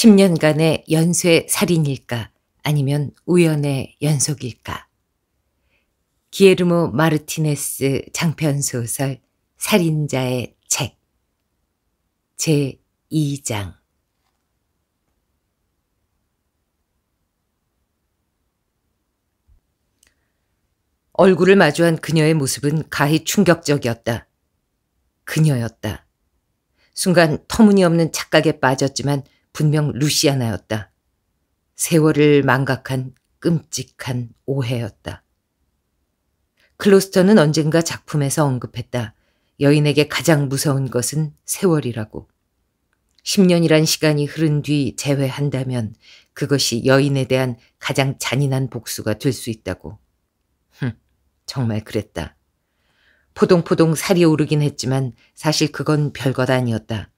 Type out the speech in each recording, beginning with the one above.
10년간의 연쇄 살인일까 아니면 우연의 연속일까? 기에르모 마르티네스 장편소설 살인자의 책 제2장 얼굴을 마주한 그녀의 모습은 가히 충격적이었다. 그녀였다. 순간 터무니없는 착각에 빠졌지만 분명 루시아나였다. 세월을 망각한 끔찍한 오해였다. 클로스터는 언젠가 작품에서 언급했다. 여인에게 가장 무서운 것은 세월이라고. 10년이란 시간이 흐른 뒤 재회한다면 그것이 여인에 대한 가장 잔인한 복수가 될 수 있다고. 흥, 정말 그랬다. 포동포동 살이 오르긴 했지만 사실 그건 별것 아니었다.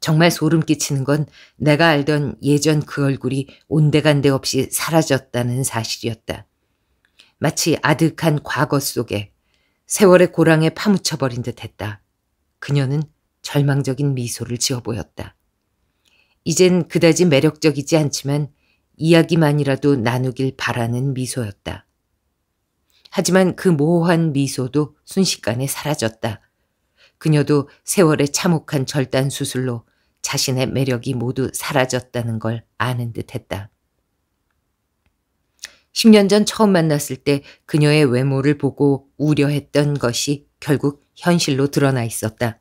정말 소름 끼치는 건 내가 알던 예전 그 얼굴이 온데간데 없이 사라졌다는 사실이었다. 마치 아득한 과거 속에 세월의 고랑에 파묻혀버린 듯 했다. 그녀는 절망적인 미소를 지어 보였다. 이젠 그다지 매력적이지 않지만 이야기만이라도 나누길 바라는 미소였다. 하지만 그 모호한 미소도 순식간에 사라졌다. 그녀도 세월의 참혹한 절단 수술로 자신의 매력이 모두 사라졌다는 걸 아는 듯 했다. 10년 전 처음 만났을 때 그녀의 외모를 보고 우려했던 것이 결국 현실로 드러나 있었다.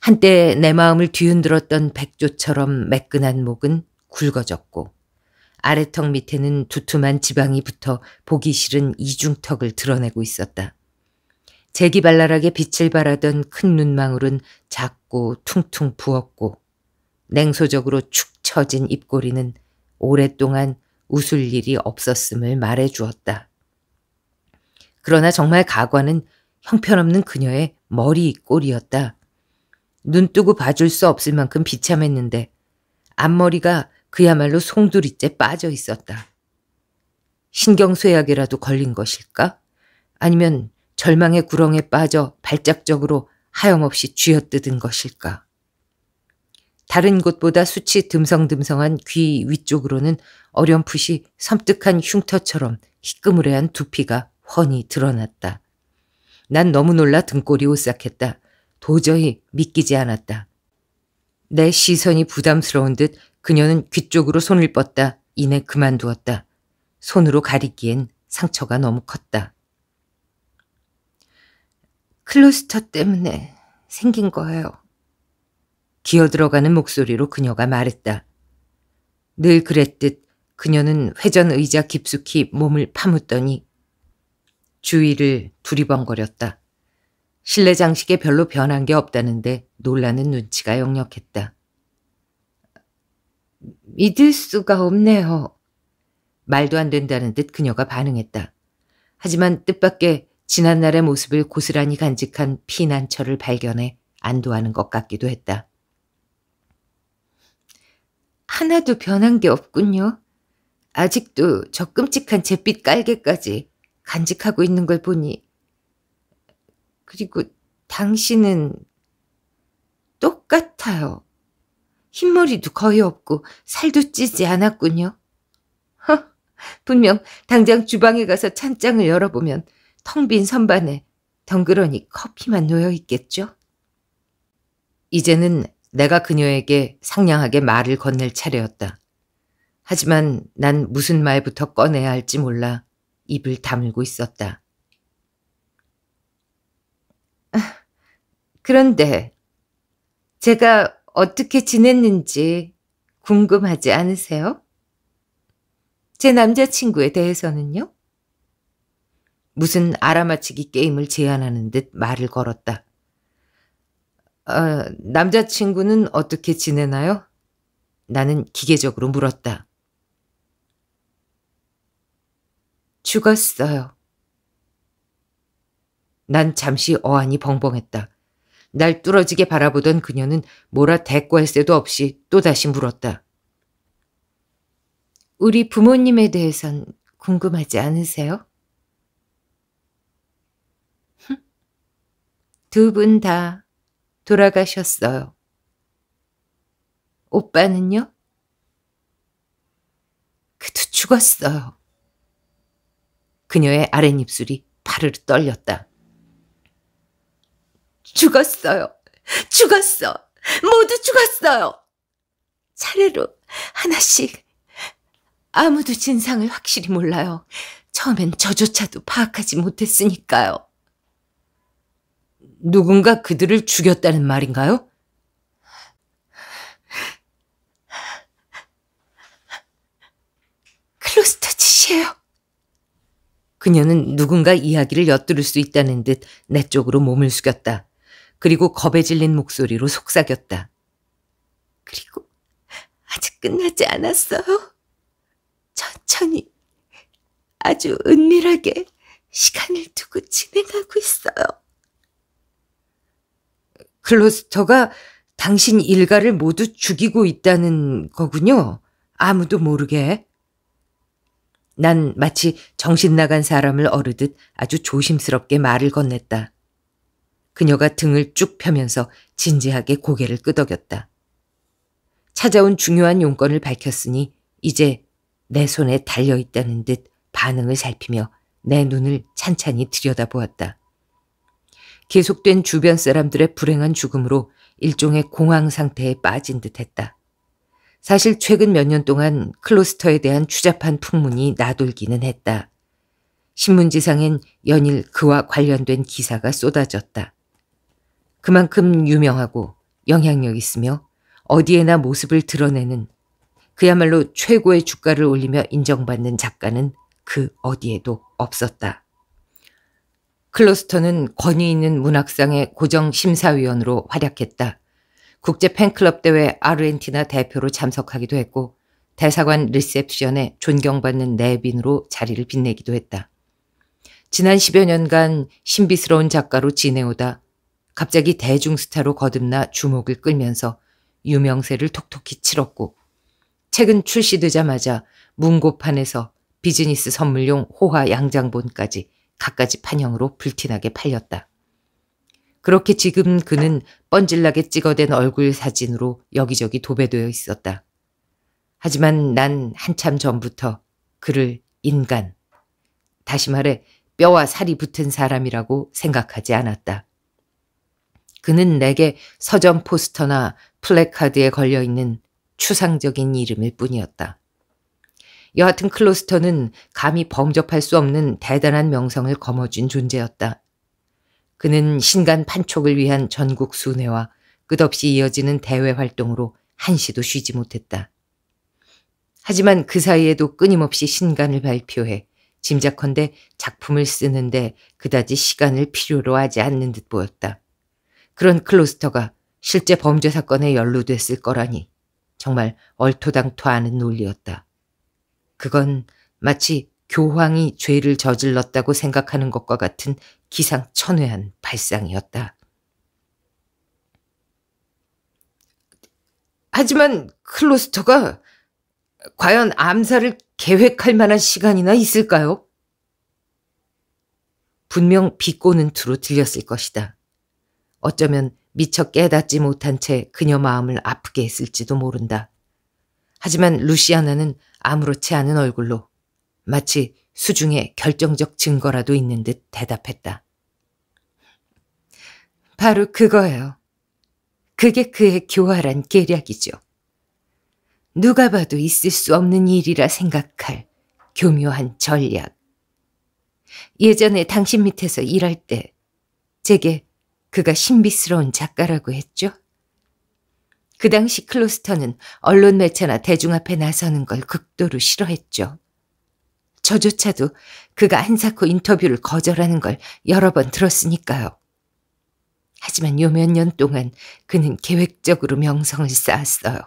한때 내 마음을 뒤흔들었던 백조처럼 매끈한 목은 굵어졌고 아래턱 밑에는 두툼한 지방이 붙어 보기 싫은 이중턱을 드러내고 있었다. 재기발랄하게 빛을 발하던 큰 눈망울은 작고 퉁퉁 부었고 냉소적으로 축 처진 입꼬리는 오랫동안 웃을 일이 없었음을 말해 주었다. 그러나 정말 가관은 형편없는 그녀의 머리 꼬리였다눈 뜨고 봐줄 수 없을 만큼 비참했는데 앞머리가 그야말로 송두리째 빠져 있었다. 신경쇠약이라도 걸린 것일까? 아니면 절망의 구렁에 빠져 발작적으로 하염없이 쥐어뜯은 것일까. 다른 곳보다 수치 듬성듬성한 귀 위쪽으로는 어렴풋이 섬뜩한 흉터처럼 희끄무레한 두피가 훤히 드러났다. 난 너무 놀라 등골이 오싹했다. 도저히 믿기지 않았다. 내 시선이 부담스러운 듯 그녀는 귀 쪽으로 손을 뻗다. 이내 그만두었다. 손으로 가리기엔 상처가 너무 컸다. 클로스터 때문에 생긴 거예요. 기어들어가는 목소리로 그녀가 말했다. 늘 그랬듯 그녀는 회전 의자 깊숙이 몸을 파묻더니 주위를 두리번거렸다. 실내 장식에 별로 변한 게 없다는데 놀라는 눈치가 역력했다. 믿을 수가 없네요. 말도 안 된다는 듯 그녀가 반응했다. 하지만 뜻밖의 지난날의 모습을 고스란히 간직한 피난처를 발견해 안도하는 것 같기도 했다. 하나도 변한 게 없군요. 아직도 저 끔찍한 잿빛 깔개까지 간직하고 있는 걸 보니. 그리고 당신은 똑같아요. 흰머리도 거의 없고 살도 찌지 않았군요. 허, 분명 당장 주방에 가서 찬장을 열어보면 텅빈 선반에 덩그러니 커피만 놓여 있겠죠? 이제는 내가 그녀에게 상냥하게 말을 건넬 차례였다. 하지만 난 무슨 말부터 꺼내야 할지 몰라 입을 다물고 있었다. 아, 그런데 제가 어떻게 지냈는지 궁금하지 않으세요? 제 남자친구에 대해서는요? 무슨 알아맞히기 게임을 제안하는 듯 말을 걸었다. 아, 남자친구는 어떻게 지내나요? 나는 기계적으로 물었다. 죽었어요. 난 잠시 어안이 벙벙했다. 날 뚫어지게 바라보던 그녀는 뭐라 대꾸할 새도 없이 또다시 물었다. 우리 부모님에 대해선 궁금하지 않으세요? 두분다 돌아가셨어요. 오빠는요? 그도 죽었어요. 그녀의 아랫입술이 파르르 떨렸다. 죽었어요. 죽었어. 모두 죽었어요. 차례로 하나씩 아무도 진상을 확실히 몰라요. 처음엔 저조차도 파악하지 못했으니까요. 누군가 그들을 죽였다는 말인가요? 클로스터 치이에요 그녀는 누군가 이야기를 엿들을 수 있다는 듯 내 쪽으로 몸을 숙였다. 그리고 겁에 질린 목소리로 속삭였다. 그리고 아직 끝나지 않았어요. 천천히 아주 은밀하게 시간을 두고 진행하고 있어요. 클로스터가 당신 일가를 모두 죽이고 있다는 거군요. 아무도 모르게. 난 마치 정신 나간 사람을 어르듯 아주 조심스럽게 말을 건넸다. 그녀가 등을 쭉 펴면서 진지하게 고개를 끄덕였다. 찾아온 중요한 용건을 밝혔으니 이제 내 손에 달려 있다는 듯 반응을 살피며 내 눈을 찬찬히 들여다보았다. 계속된 주변 사람들의 불행한 죽음으로 일종의 공황 상태에 빠진 듯 했다. 사실 최근 몇 년 동안 클로스터에 대한 추잡한 풍문이 나돌기는 했다. 신문지상엔 연일 그와 관련된 기사가 쏟아졌다. 그만큼 유명하고 영향력 있으며 어디에나 모습을 드러내는 그야말로 최고의 주가를 올리며 인정받는 작가는 그 어디에도 없었다. 클로스터는 권위 있는 문학상의 고정심사위원으로 활약했다. 국제 팬클럽 대회 아르헨티나 대표로 참석하기도 했고 대사관 리셉션에 존경받는 내빈으로 자리를 빛내기도 했다. 지난 10여 년간 신비스러운 작가로 지내오다 갑자기 대중스타로 거듭나 주목을 끌면서 유명세를 톡톡히 치렀고 책은 출시되자마자 문고판에서 비즈니스 선물용 호화 양장본까지 갖가지 판형으로 불티나게 팔렸다. 그렇게 지금 그는 뻔질나게 찍어댄 얼굴 사진으로 여기저기 도배되어 있었다. 하지만 난 한참 전부터 그를 인간, 다시 말해 뼈와 살이 붙은 사람이라고 생각하지 않았다. 그는 내게 서점 포스터나 플래카드에 걸려있는 추상적인 이름일 뿐이었다. 여하튼 클로스터는 감히 범접할 수 없는 대단한 명성을 거머쥔 존재였다. 그는 신간 판촉을 위한 전국 순회와 끝없이 이어지는 대외 활동으로 한시도 쉬지 못했다. 하지만 그 사이에도 끊임없이 신간을 발표해 짐작컨대 작품을 쓰는데 그다지 시간을 필요로 하지 않는 듯 보였다. 그런 클로스터가 실제 범죄 사건에 연루됐을 거라니 정말 얼토당토 않은 논리였다. 그건 마치 교황이 죄를 저질렀다고 생각하는 것과 같은 기상천외한 발상이었다. 하지만 클로스터가 과연 암살을 계획할 만한 시간이나 있을까요? 분명 비꼬는 투로 들렸을 것이다. 어쩌면 미처 깨닫지 못한 채 그녀 마음을 아프게 했을지도 모른다. 하지만 루시아나는 아무렇지 않은 얼굴로 마치 수중에 결정적 증거라도 있는 듯 대답했다. 바로 그거예요. 그게 그의 교활한 계략이죠. 누가 봐도 있을 수 없는 일이라 생각할 교묘한 전략. 예전에 당신 밑에서 일할 때 제게 그가 신비스러운 작가라고 했죠? 그 당시 클로스터는 언론 매체나 대중 앞에 나서는 걸 극도로 싫어했죠. 저조차도 그가 한사코 인터뷰를 거절하는 걸 여러 번 들었으니까요. 하지만 요 몇 년 동안 그는 계획적으로 명성을 쌓았어요.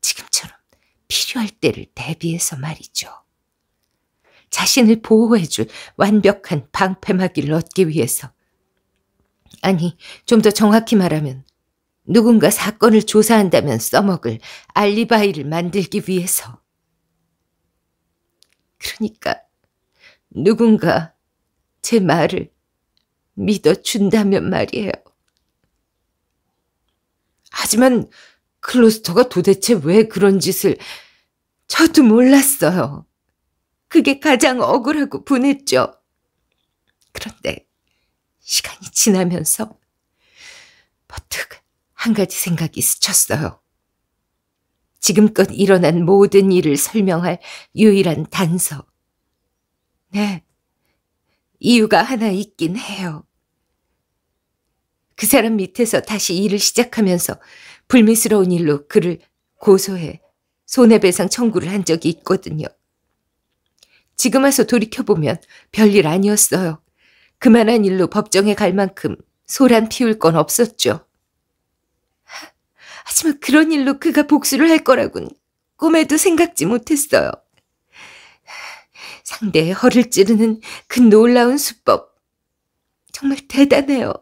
지금처럼 필요할 때를 대비해서 말이죠. 자신을 보호해줄 완벽한 방패막이를 얻기 위해서. 아니, 좀 더 정확히 말하면 누군가 사건을 조사한다면 써먹을 알리바이를 만들기 위해서. 그러니까 누군가 제 말을 믿어준다면 말이에요. 하지만 클로스터가 도대체 왜 그런 짓을 저도 몰랐어요. 그게 가장 억울하고 분했죠. 그런데 시간이 지나면서 버뜩 트한 가지 생각이 스쳤어요. 지금껏 일어난 모든 일을 설명할 유일한 단서. 네, 이유가 하나 있긴 해요. 그 사람 밑에서 다시 일을 시작하면서 불미스러운 일로 그를 고소해 손해배상 청구를 한 적이 있거든요. 지금 와서 돌이켜보면 별일 아니었어요. 그만한 일로 법정에 갈 만큼 소란 피울 건 없었죠. 하지만 그런 일로 그가 복수를 할 거라곤 꿈에도 생각지 못했어요. 상대의 허를 찌르는 그 놀라운 수법. 정말 대단해요.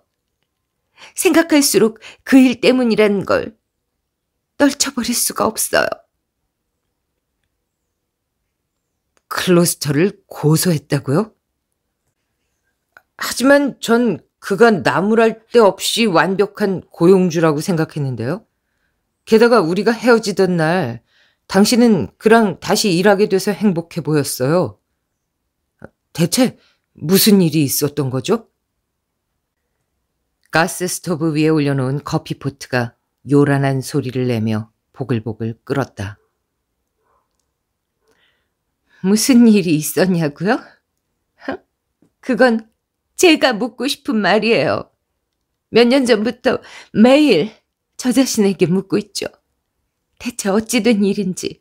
생각할수록 그 일 때문이라는 걸 떨쳐버릴 수가 없어요. 클로스터를 고소했다고요? 하지만 전 그가 나무랄 데 없이 완벽한 고용주라고 생각했는데요. 게다가 우리가 헤어지던 날 당신은 그랑 다시 일하게 돼서 행복해 보였어요. 대체 무슨 일이 있었던 거죠? 가스 스토브 위에 올려놓은 커피포트가 요란한 소리를 내며 보글보글 끓었다. 무슨 일이 있었냐고요? 그건 제가 묻고 싶은 말이에요. 몇 년 전부터 매일 저 자신에게 묻고 있죠. 대체 어찌 된 일인지.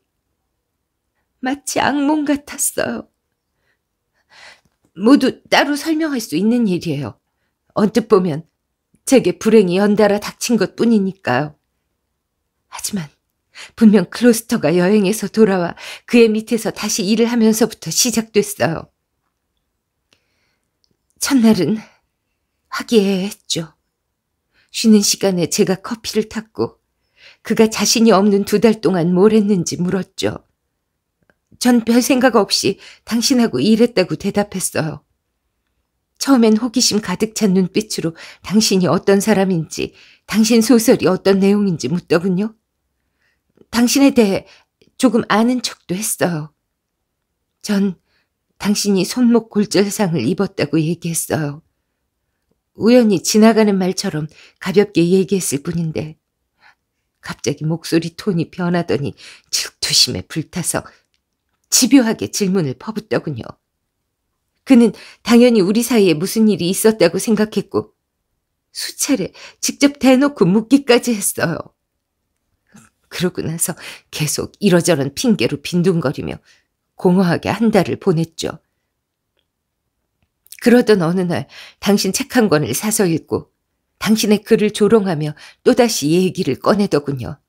마치 악몽 같았어요. 모두 따로 설명할 수 있는 일이에요. 언뜻 보면 제게 불행이 연달아 닥친 것 뿐이니까요. 하지만 분명 클로스터가 여행에서 돌아와 그의 밑에서 다시 일을 하면서부터 시작됐어요. 첫날은 화기애애했죠. 쉬는 시간에 제가 커피를 탔고 그가 자신이 없는 두 달 동안 뭘 했는지 물었죠. 전 별 생각 없이 당신하고 일했다고 대답했어요. 처음엔 호기심 가득 찬 눈빛으로 당신이 어떤 사람인지, 당신 소설이 어떤 내용인지 묻더군요. 당신에 대해 조금 아는 척도 했어요. 전 당신이 손목 골절상을 입었다고 얘기했어요. 우연히 지나가는 말처럼 가볍게 얘기했을 뿐인데 갑자기 목소리 톤이 변하더니 질투심에 불타서 집요하게 질문을 퍼붓더군요. 그는 당연히 우리 사이에 무슨 일이 있었다고 생각했고 수차례 직접 대놓고 묻기까지 했어요. 그러고 나서 계속 이러저런 핑계로 빈둥거리며 공허하게 한 달을 보냈죠. 그러던 어느 날 당신 책 한 권을 사서 읽고 당신의 글을 조롱하며 또다시 얘기를 꺼내더군요.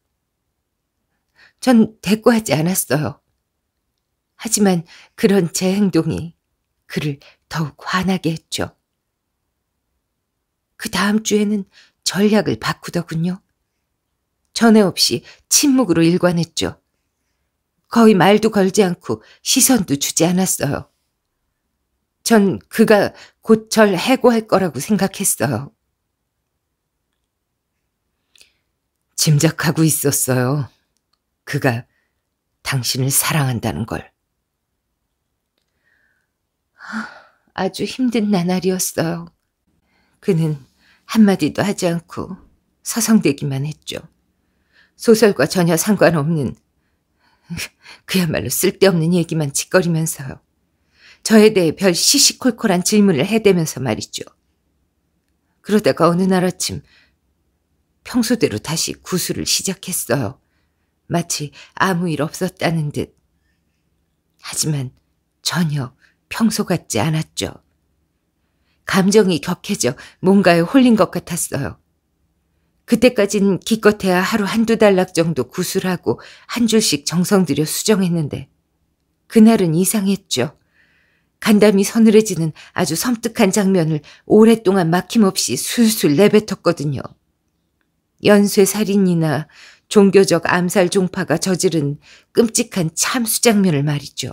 전 대꾸하지 않았어요. 하지만 그런 제 행동이 그를 더욱 화나게 했죠. 그 다음 주에는 전략을 바꾸더군요. 전에 없이 침묵으로 일관했죠. 거의 말도 걸지 않고 시선도 주지 않았어요. 전 그가 곧 절 해고할 거라고 생각했어요. 짐작하고 있었어요. 그가 당신을 사랑한다는 걸. 아주 힘든 나날이었어요. 그는 한마디도 하지 않고 서성대기만 했죠. 소설과 전혀 상관없는 그야말로 쓸데없는 얘기만 짓거리면서요. 저에 대해 별 시시콜콜한 질문을 해대면서 말이죠. 그러다가 어느 날 아침 평소대로 다시 구술을 시작했어요. 마치 아무 일 없었다는 듯. 하지만 전혀 평소 같지 않았죠. 감정이 격해져 뭔가에 홀린 것 같았어요. 그때까진 기껏해야 하루 한두 달락 정도 구술하고 한 줄씩 정성 들여 수정했는데 그날은 이상했죠. 간담이 서늘해지는 아주 섬뜩한 장면을 오랫동안 막힘없이 술술 내뱉었거든요. 연쇄 살인이나 종교적 암살 종파가 저지른 끔찍한 참수 장면을 말이죠.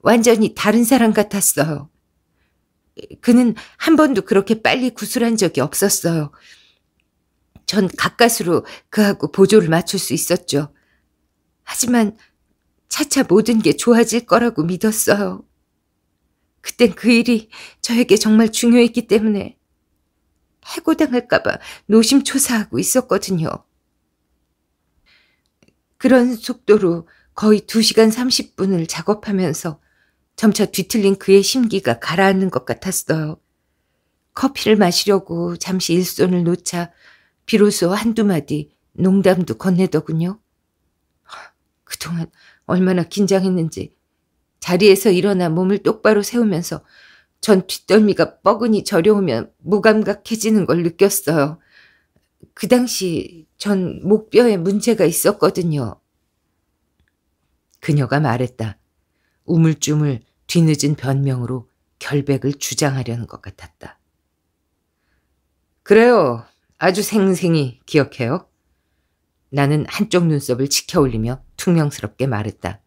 완전히 다른 사람 같았어요. 그는 한 번도 그렇게 빨리 구슬한 적이 없었어요. 전 가까스로 그하고 보조를 맞출 수 있었죠. 하지만 차차 모든 게 좋아질 거라고 믿었어요. 그땐 그 일이 저에게 정말 중요했기 때문에 해고당할까봐 노심초사하고 있었거든요. 그런 속도로 거의 2시간 30분을 작업하면서 점차 뒤틀린 그의 심기가 가라앉는 것 같았어요. 커피를 마시려고 잠시 일손을 놓자 비로소 한두 마디 농담도 건네더군요. 그동안 얼마나 긴장했는지 자리에서 일어나 몸을 똑바로 세우면서 전 뒷덜미가 뻐근히 저려오면 무감각해지는 걸 느꼈어요. 그 당시 전 목뼈에 문제가 있었거든요. 그녀가 말했다. 우물쭈물 뒤늦은 변명으로 결백을 주장하려는 것 같았다. 그래요. 아주 생생히 기억해요. 나는 한쪽 눈썹을 치켜 올리며 퉁명스럽게 말했다.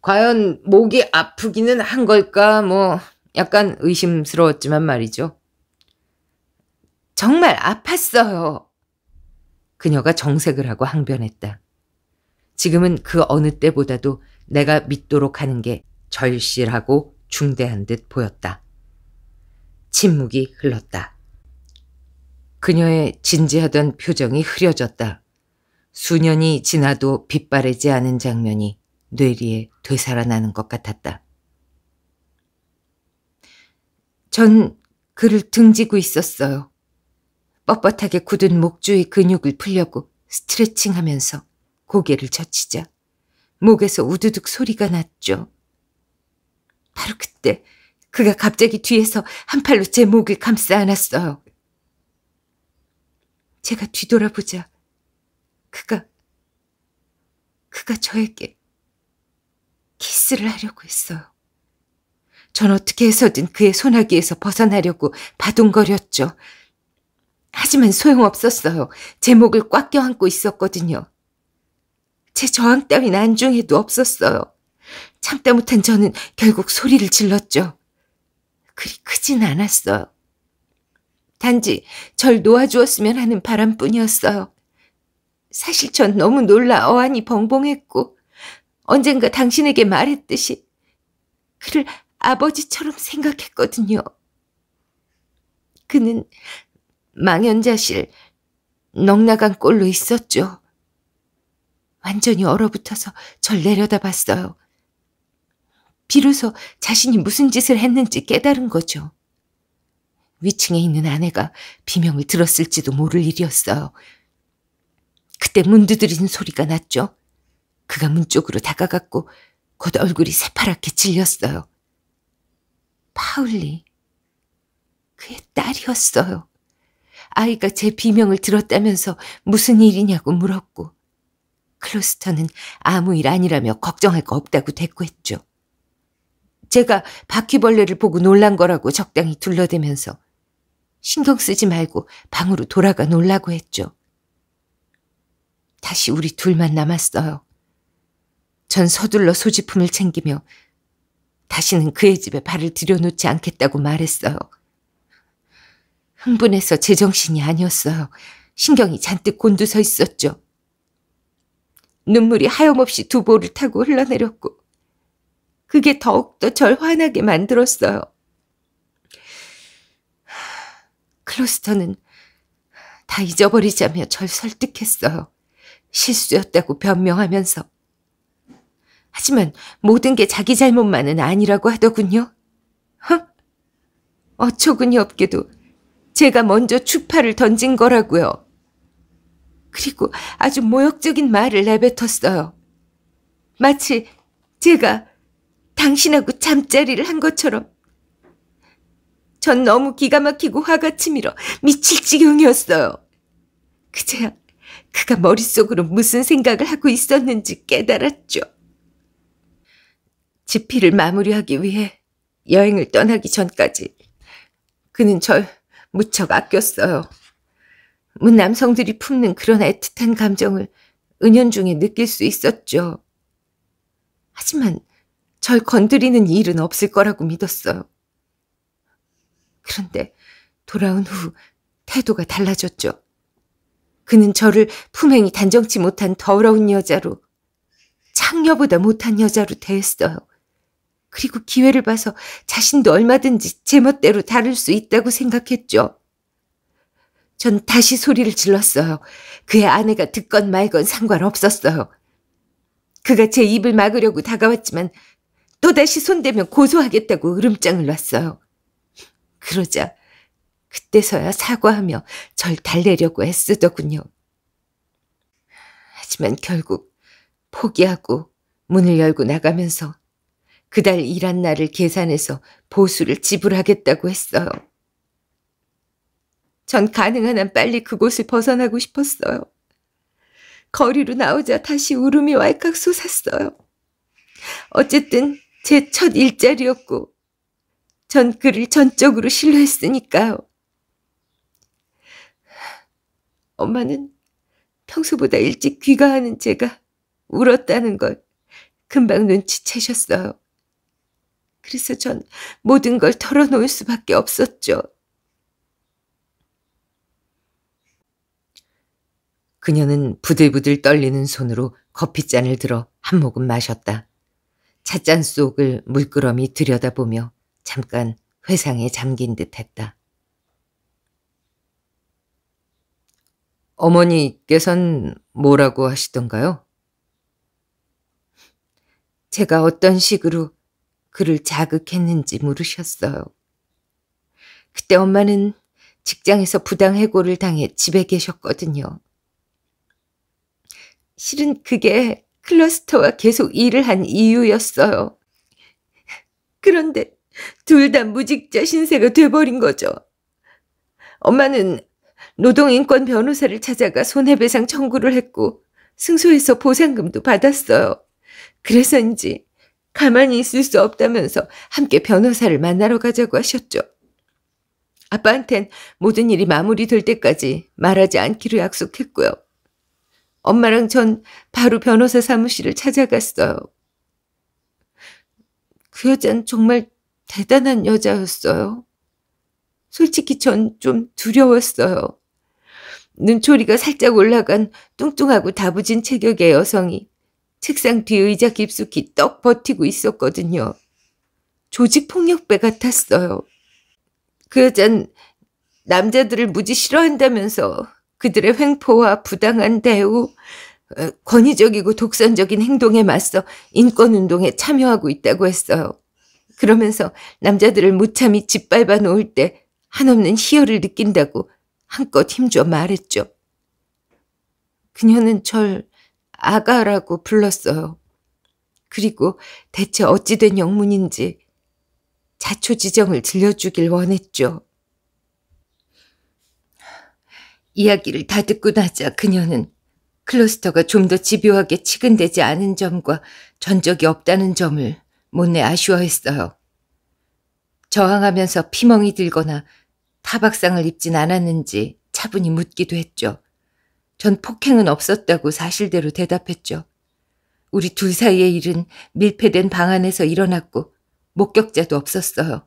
과연 목이 아프기는 한 걸까 뭐 약간 의심스러웠지만 말이죠. 정말 아팠어요. 그녀가 정색을 하고 항변했다. 지금은 그 어느 때보다도 내가 믿도록 하는 게 절실하고 중대한 듯 보였다. 침묵이 흘렀다. 그녀의 진지하던 표정이 흐려졌다. 수년이 지나도 빛바래지 않은 장면이 뇌리에 되살아나는 것 같았다. 전 그를 등지고 있었어요. 뻣뻣하게 굳은 목주의 근육을 풀려고 스트레칭하면서 고개를 젖히자 목에서 우두둑 소리가 났죠. 바로 그때 그가 갑자기 뒤에서 한 팔로 제 목을 감싸 안았어요. 제가 뒤돌아보자 그가 그가 저에게 키스를 하려고 했어요. 전 어떻게 해서든 그의 손아귀에서 벗어나려고 바둥거렸죠. 하지만 소용없었어요. 제 목을 꽉 껴안고 있었거든요. 제 저항 따윈 안중에도 없었어요. 참다 못한 저는 결국 소리를 질렀죠. 그리 크진 않았어요. 단지 절 놓아주었으면 하는 바람뿐이었어요. 사실 전 너무 놀라 어안이 벙벙했고 언젠가 당신에게 말했듯이 그를 아버지처럼 생각했거든요. 그는 망연자실 넉나간 꼴로 있었죠. 완전히 얼어붙어서 절 내려다봤어요. 비로소 자신이 무슨 짓을 했는지 깨달은 거죠. 위층에 있는 아내가 비명을 들었을지도 모를 일이었어요. 그때 문 두드리는 소리가 났죠. 그가 문 쪽으로 다가갔고 곧 얼굴이 새파랗게 질렸어요. 파울리. 그의 딸이었어요. 아이가 제 비명을 들었다면서 무슨 일이냐고 물었고 클로스터는 아무 일 아니라며 걱정할 거 없다고 대꾸했죠. 제가 바퀴벌레를 보고 놀란 거라고 적당히 둘러대면서 신경 쓰지 말고 방으로 돌아가 놀라고 했죠. 다시 우리 둘만 남았어요. 전 서둘러 소지품을 챙기며 다시는 그의 집에 발을 들여놓지 않겠다고 말했어요. 흥분해서 제정신이 아니었어요. 신경이 잔뜩 곤두서 있었죠. 눈물이 하염없이 두보를 타고 흘러내렸고 그게 더욱더 절 화나게 만들었어요. 클로스터는 다 잊어버리자며 절 설득했어요. 실수였다고 변명하면서. 하지만 모든 게 자기 잘못만은 아니라고 하더군요. 흥? 어처구니 없게도 제가 먼저 추파를 던진 거라고요. 그리고 아주 모욕적인 말을 내뱉었어요. 마치 제가 당신하고 잠자리를 한 것처럼 전 너무 기가 막히고 화가 치밀어 미칠 지경이었어요. 그제야 그가 머릿속으로 무슨 생각을 하고 있었는지 깨달았죠. 지피를 마무리하기 위해 여행을 떠나기 전까지 그는 절 무척 아꼈어요. 문남성들이 품는 그런 애틋한 감정을 은연중에 느낄 수 있었죠. 하지만 절 건드리는 일은 없을 거라고 믿었어요. 그런데 돌아온 후 태도가 달라졌죠. 그는 저를 품행이 단정치 못한 더러운 여자로, 창녀보다 못한 여자로 대했어요. 그리고 기회를 봐서 자신도 얼마든지 제멋대로 다룰 수 있다고 생각했죠. 전 다시 소리를 질렀어요. 그의 아내가 듣건 말건 상관없었어요. 그가 제 입을 막으려고 다가왔지만 또다시 손대면 고소하겠다고 으름장을 놨어요. 그러자 그때서야 사과하며 절 달래려고 애쓰더군요. 하지만 결국 포기하고 문을 열고 나가면서 그달 일한 날을 계산해서 보수를 지불하겠다고 했어요. 전 가능한 한 빨리 그곳을 벗어나고 싶었어요. 거리로 나오자 다시 울음이 왈칵 솟았어요. 어쨌든 제 첫 일자리였고 전 그를 전적으로 신뢰했으니까요. 엄마는 평소보다 일찍 귀가하는 제가 울었다는 걸 금방 눈치채셨어요. 그래서 전 모든 걸 털어놓을 수밖에 없었죠. 그녀는 부들부들 떨리는 손으로 커피잔을 들어 한 모금 마셨다. 찻잔 속을 물끄러미 들여다보며 잠깐 회상에 잠긴 듯했다. 어머니께선 뭐라고 하시던가요? 제가 어떤 식으로 그를 자극했는지 물으셨어요. 그때 엄마는 직장에서 부당해고를 당해 집에 계셨거든요. 실은 그게 클러스터와 계속 일을 한 이유였어요. 그런데 둘다 무직자 신세가 돼버린 거죠. 엄마는 노동인권 변호사를 찾아가 손해배상 청구를 했고 승소해서 보상금도 받았어요. 그래서인지 가만히 있을 수 없다면서 함께 변호사를 만나러 가자고 하셨죠. 아빠한텐 모든 일이 마무리될 때까지 말하지 않기로 약속했고요. 엄마랑 전 바로 변호사 사무실을 찾아갔어요. 그 여잔 정말 대단한 여자였어요. 솔직히 전 좀 두려웠어요. 눈초리가 살짝 올라간 뚱뚱하고 다부진 체격의 여성이 책상 뒤 의자 깊숙이 떡 버티고 있었거든요. 조직폭력배 같았어요. 그 여잔 남자들을 무지 싫어한다면서 그들의 횡포와 부당한 대우, 어, 권위적이고 독선적인 행동에 맞서 인권운동에 참여하고 있다고 했어요. 그러면서 남자들을 무참히 짓밟아 놓을 때 한없는 희열을 느낀다고 한껏 힘줘 말했죠. 그녀는 절 아가라고 불렀어요. 그리고 대체 어찌된 영문인지 자초지정을 들려주길 원했죠. 이야기를 다 듣고 나자 그녀는 클러스터가 좀 더 집요하게 치근되지 않은 점과 전적이 없다는 점을 못내 아쉬워했어요. 저항하면서 피멍이 들거나 타박상을 입진 않았는지 차분히 묻기도 했죠. 전 폭행은 없었다고 사실대로 대답했죠. 우리 둘 사이의 일은 밀폐된 방 안에서 일어났고 목격자도 없었어요.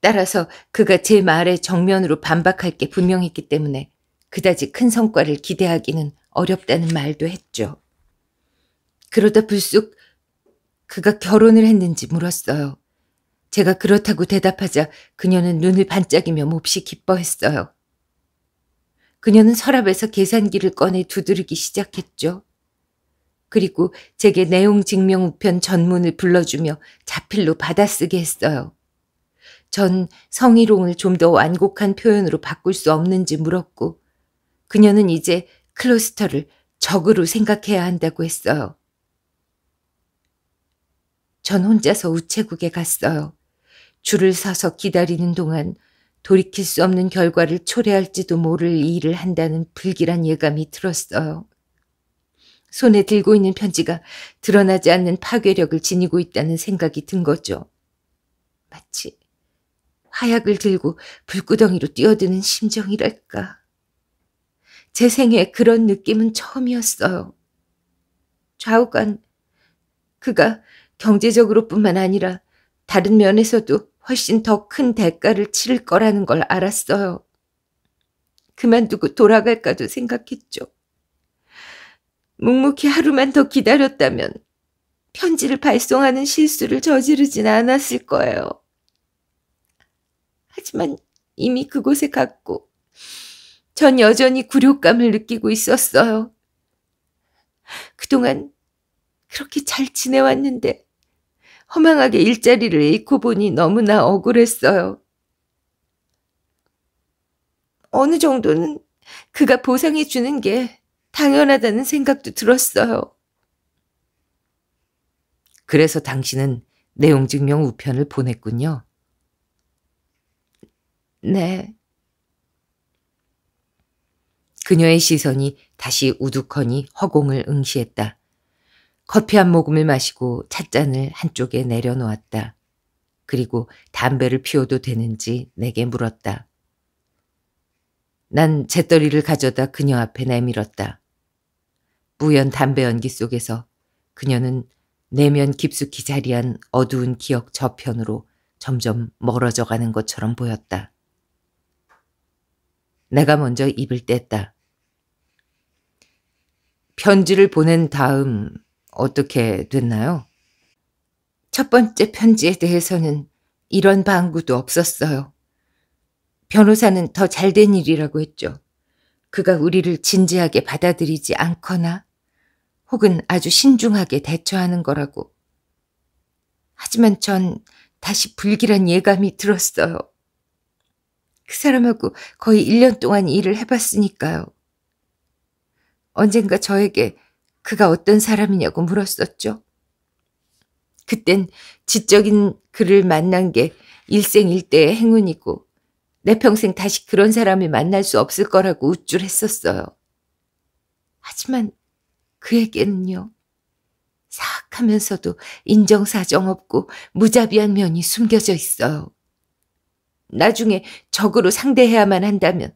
따라서 그가 제 말에 정면으로 반박할 게 분명했기 때문에 그다지 큰 성과를 기대하기는 어렵다는 말도 했죠. 그러다 불쑥 그가 결혼을 했는지 물었어요. 제가 그렇다고 대답하자 그녀는 눈을 반짝이며 몹시 기뻐했어요. 그녀는 서랍에서 계산기를 꺼내 두드리기 시작했죠. 그리고 제게 내용 증명 우편 전문을 불러주며 자필로 받아쓰게 했어요. 전 성희롱을 좀 더 완곡한 표현으로 바꿀 수 없는지 물었고 그녀는 이제 클러스터를 적으로 생각해야 한다고 했어요. 전 혼자서 우체국에 갔어요. 줄을 서서 기다리는 동안 돌이킬 수 없는 결과를 초래할지도 모를 일을 한다는 불길한 예감이 들었어요. 손에 들고 있는 편지가 드러나지 않는 파괴력을 지니고 있다는 생각이 든 거죠. 마치 화약을 들고 불구덩이로 뛰어드는 심정이랄까. 제 생에 그런 느낌은 처음이었어요. 좌우간 그가 경제적으로뿐만 아니라 다른 면에서도 훨씬 더 큰 대가를 치를 거라는 걸 알았어요. 그만두고 돌아갈까도 생각했죠. 묵묵히 하루만 더 기다렸다면 편지를 발송하는 실수를 저지르진 않았을 거예요. 하지만 이미 그곳에 갔고 전 여전히 굴욕감을 느끼고 있었어요. 그동안 그렇게 잘 지내왔는데 허망하게 일자리를 잃고 보니 너무나 억울했어요. 어느 정도는 그가 보상해 주는 게 당연하다는 생각도 들었어요. 그래서 당신은 내용증명 우편을 보냈군요. 네. 그녀의 시선이 다시 우두커니 허공을 응시했다. 커피 한 모금을 마시고 찻잔을 한쪽에 내려놓았다. 그리고 담배를 피워도 되는지 내게 물었다. 난 재떨이를 가져다 그녀 앞에 내밀었다. 무연 담배 연기 속에서 그녀는 내면 깊숙이 자리한 어두운 기억 저편으로 점점 멀어져 가는 것처럼 보였다. 내가 먼저 입을 뗐다. 편지를 보낸 다음 어떻게 됐나요? 첫 번째 편지에 대해서는 이런 방구도 없었어요. 변호사는 더잘된 일이라고 했죠. 그가 우리를 진지하게 받아들이지 않거나 혹은 아주 신중하게 대처하는 거라고. 하지만 전 다시 불길한 예감이 들었어요. 그 사람하고 거의 1년 동안 일을 해봤으니까요. 언젠가 저에게 그가 어떤 사람이냐고 물었었죠. 그땐 지적인 그를 만난 게 일생일대의 행운이고 내 평생 다시 그런 사람을 만날 수 없을 거라고 우쭐했었어요. 하지만 그에게는요. 사악하면서도 인정사정 없고 무자비한 면이 숨겨져 있어요. 나중에 적으로 상대해야만 한다면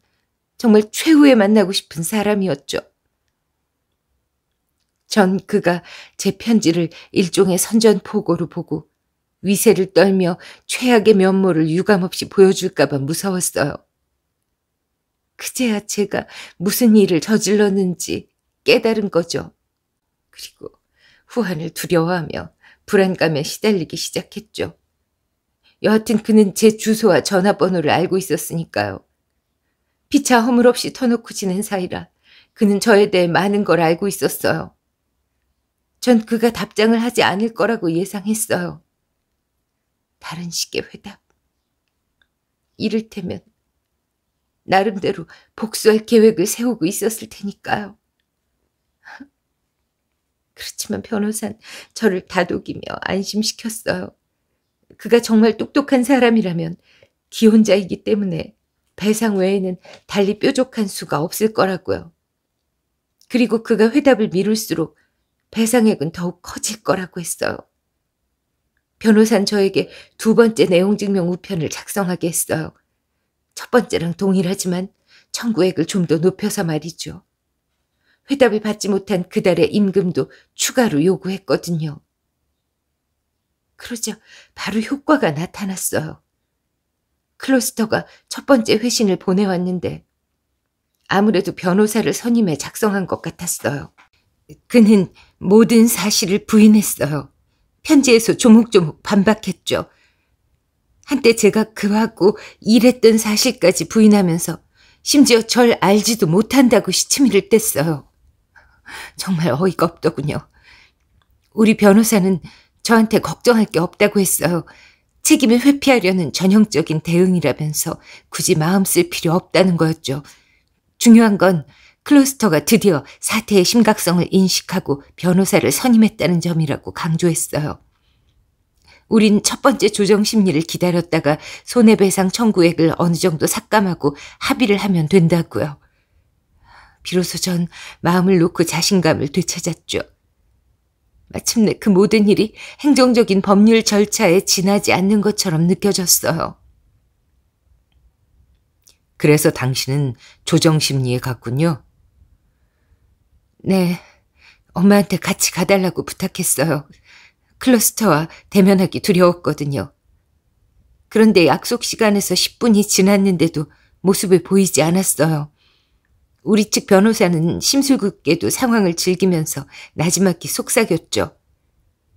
정말 최후에 만나고 싶은 사람이었죠. 전 그가 제 편지를 일종의 선전포고로 보고 위세를 떨며 최악의 면모를 유감없이 보여줄까봐 무서웠어요. 그제야 제가 무슨 일을 저질렀는지 깨달은 거죠. 그리고 후한을 두려워하며 불안감에 시달리기 시작했죠. 여하튼 그는 제 주소와 전화번호를 알고 있었으니까요. 피차 허물없이 터놓고 지낸 사이라 그는 저에 대해 많은 걸 알고 있었어요. 전 그가 답장을 하지 않을 거라고 예상했어요. 다른 식의 회답. 이를테면 나름대로 복수할 계획을 세우고 있었을 테니까요. 그렇지만 변호사는 저를 다독이며 안심시켰어요. 그가 정말 똑똑한 사람이라면 기혼자이기 때문에 배상 외에는 달리 뾰족한 수가 없을 거라고요. 그리고 그가 회답을 미룰수록 배상액은 더욱 커질 거라고 했어요. 변호사는 저에게 두 번째 내용증명 우편을 작성하게 했어요. 첫 번째랑 동일하지만 청구액을 좀 더 높여서 말이죠. 회답을 받지 못한 그달의 임금도 추가로 요구했거든요. 그러자 바로 효과가 나타났어요. 클로스터가 첫 번째 회신을 보내왔는데 아무래도 변호사를 선임해 작성한 것 같았어요. 그는 모든 사실을 부인했어요. 편지에서 조목조목 반박했죠. 한때 제가 그하고 일했던 사실까지 부인하면서 심지어 절 알지도 못한다고 시치미를 뗐어요. 정말 어이가 없더군요. 우리 변호사는 저한테 걱정할 게 없다고 했어요. 책임을 회피하려는 전형적인 대응이라면서 굳이 마음 쓸 필요 없다는 거였죠. 중요한 건 클로스터가 드디어 사태의 심각성을 인식하고 변호사를 선임했다는 점이라고 강조했어요. 우린 첫 번째 조정 심리를 기다렸다가 손해배상 청구액을 어느 정도 삭감하고 합의를 하면 된다고요. 비로소 전 마음을 놓고 자신감을 되찾았죠. 마침내 그 모든 일이 행정적인 법률 절차에 지나지 않는 것처럼 느껴졌어요. 그래서 당신은 조정심리에 갔군요. 네, 엄마한테 같이 가달라고 부탁했어요. 클러스터와 대면하기 두려웠거든요. 그런데 약속 시간에서 10분이 지났는데도 모습을 보이지 않았어요. 우리 측 변호사는 심술궂게도 상황을 즐기면서 나지막히 속삭였죠.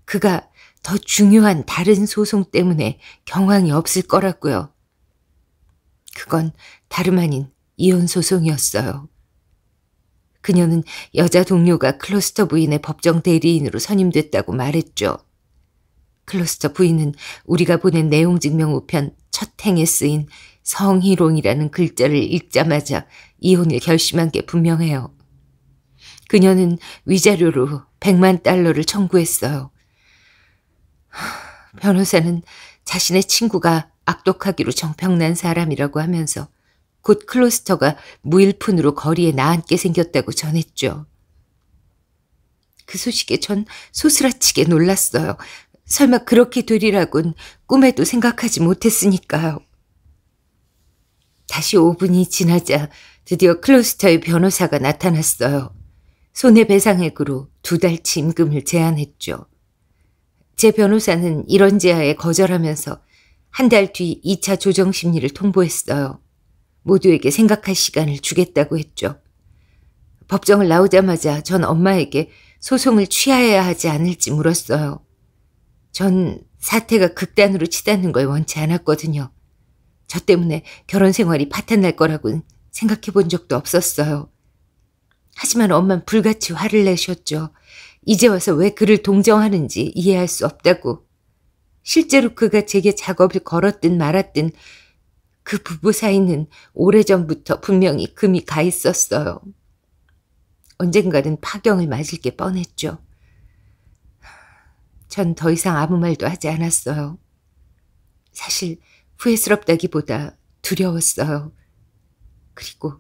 그가 더 중요한 다른 소송 때문에 경황이 없을 거라고요. 그건 다름 아닌 이혼 소송이었어요. 그녀는 여자 동료가 클로스터 부인의 법정 대리인으로 선임됐다고 말했죠. 클로스터 부인은 우리가 보낸 내용 증명 우편 첫 행에 쓰인 성희롱이라는 글자를 읽자마자 이혼을 결심한 게 분명해요. 그녀는 위자료로 100만 달러를 청구했어요. 변호사는 자신의 친구가 악독하기로 정평난 사람이라고 하면서 곧 클로스터가 무일푼으로 거리에 나앉게 생겼다고 전했죠. 그 소식에 전 소스라치게 놀랐어요. 설마 그렇게 되리라곤 꿈에도 생각하지 못했으니까요. 다시 5분이 지나자 드디어 클로스터의 변호사가 나타났어요. 손해배상액으로 두 달치 임금을 제안했죠. 제 변호사는 이런 제안에 거절하면서 한 달 뒤 2차 조정심리를 통보했어요. 모두에게 생각할 시간을 주겠다고 했죠. 법정을 나오자마자 전 엄마에게 소송을 취하해야 하지 않을지 물었어요. 전 사태가 극단으로 치닫는 걸 원치 않았거든요. 저 때문에 결혼 생활이 파탄날 거라고는 생각해 본 적도 없었어요. 하지만 엄만 불같이 화를 내셨죠. 이제 와서 왜 그를 동정하는지 이해할 수 없다고. 실제로 그가 제게 작업을 걸었든 말았든 그 부부 사이는 오래전부터 분명히 금이 가 있었어요. 언젠가는 파경을 맞을 게 뻔했죠. 전 더 이상 아무 말도 하지 않았어요. 사실 후회스럽다기보다 두려웠어요. 그리고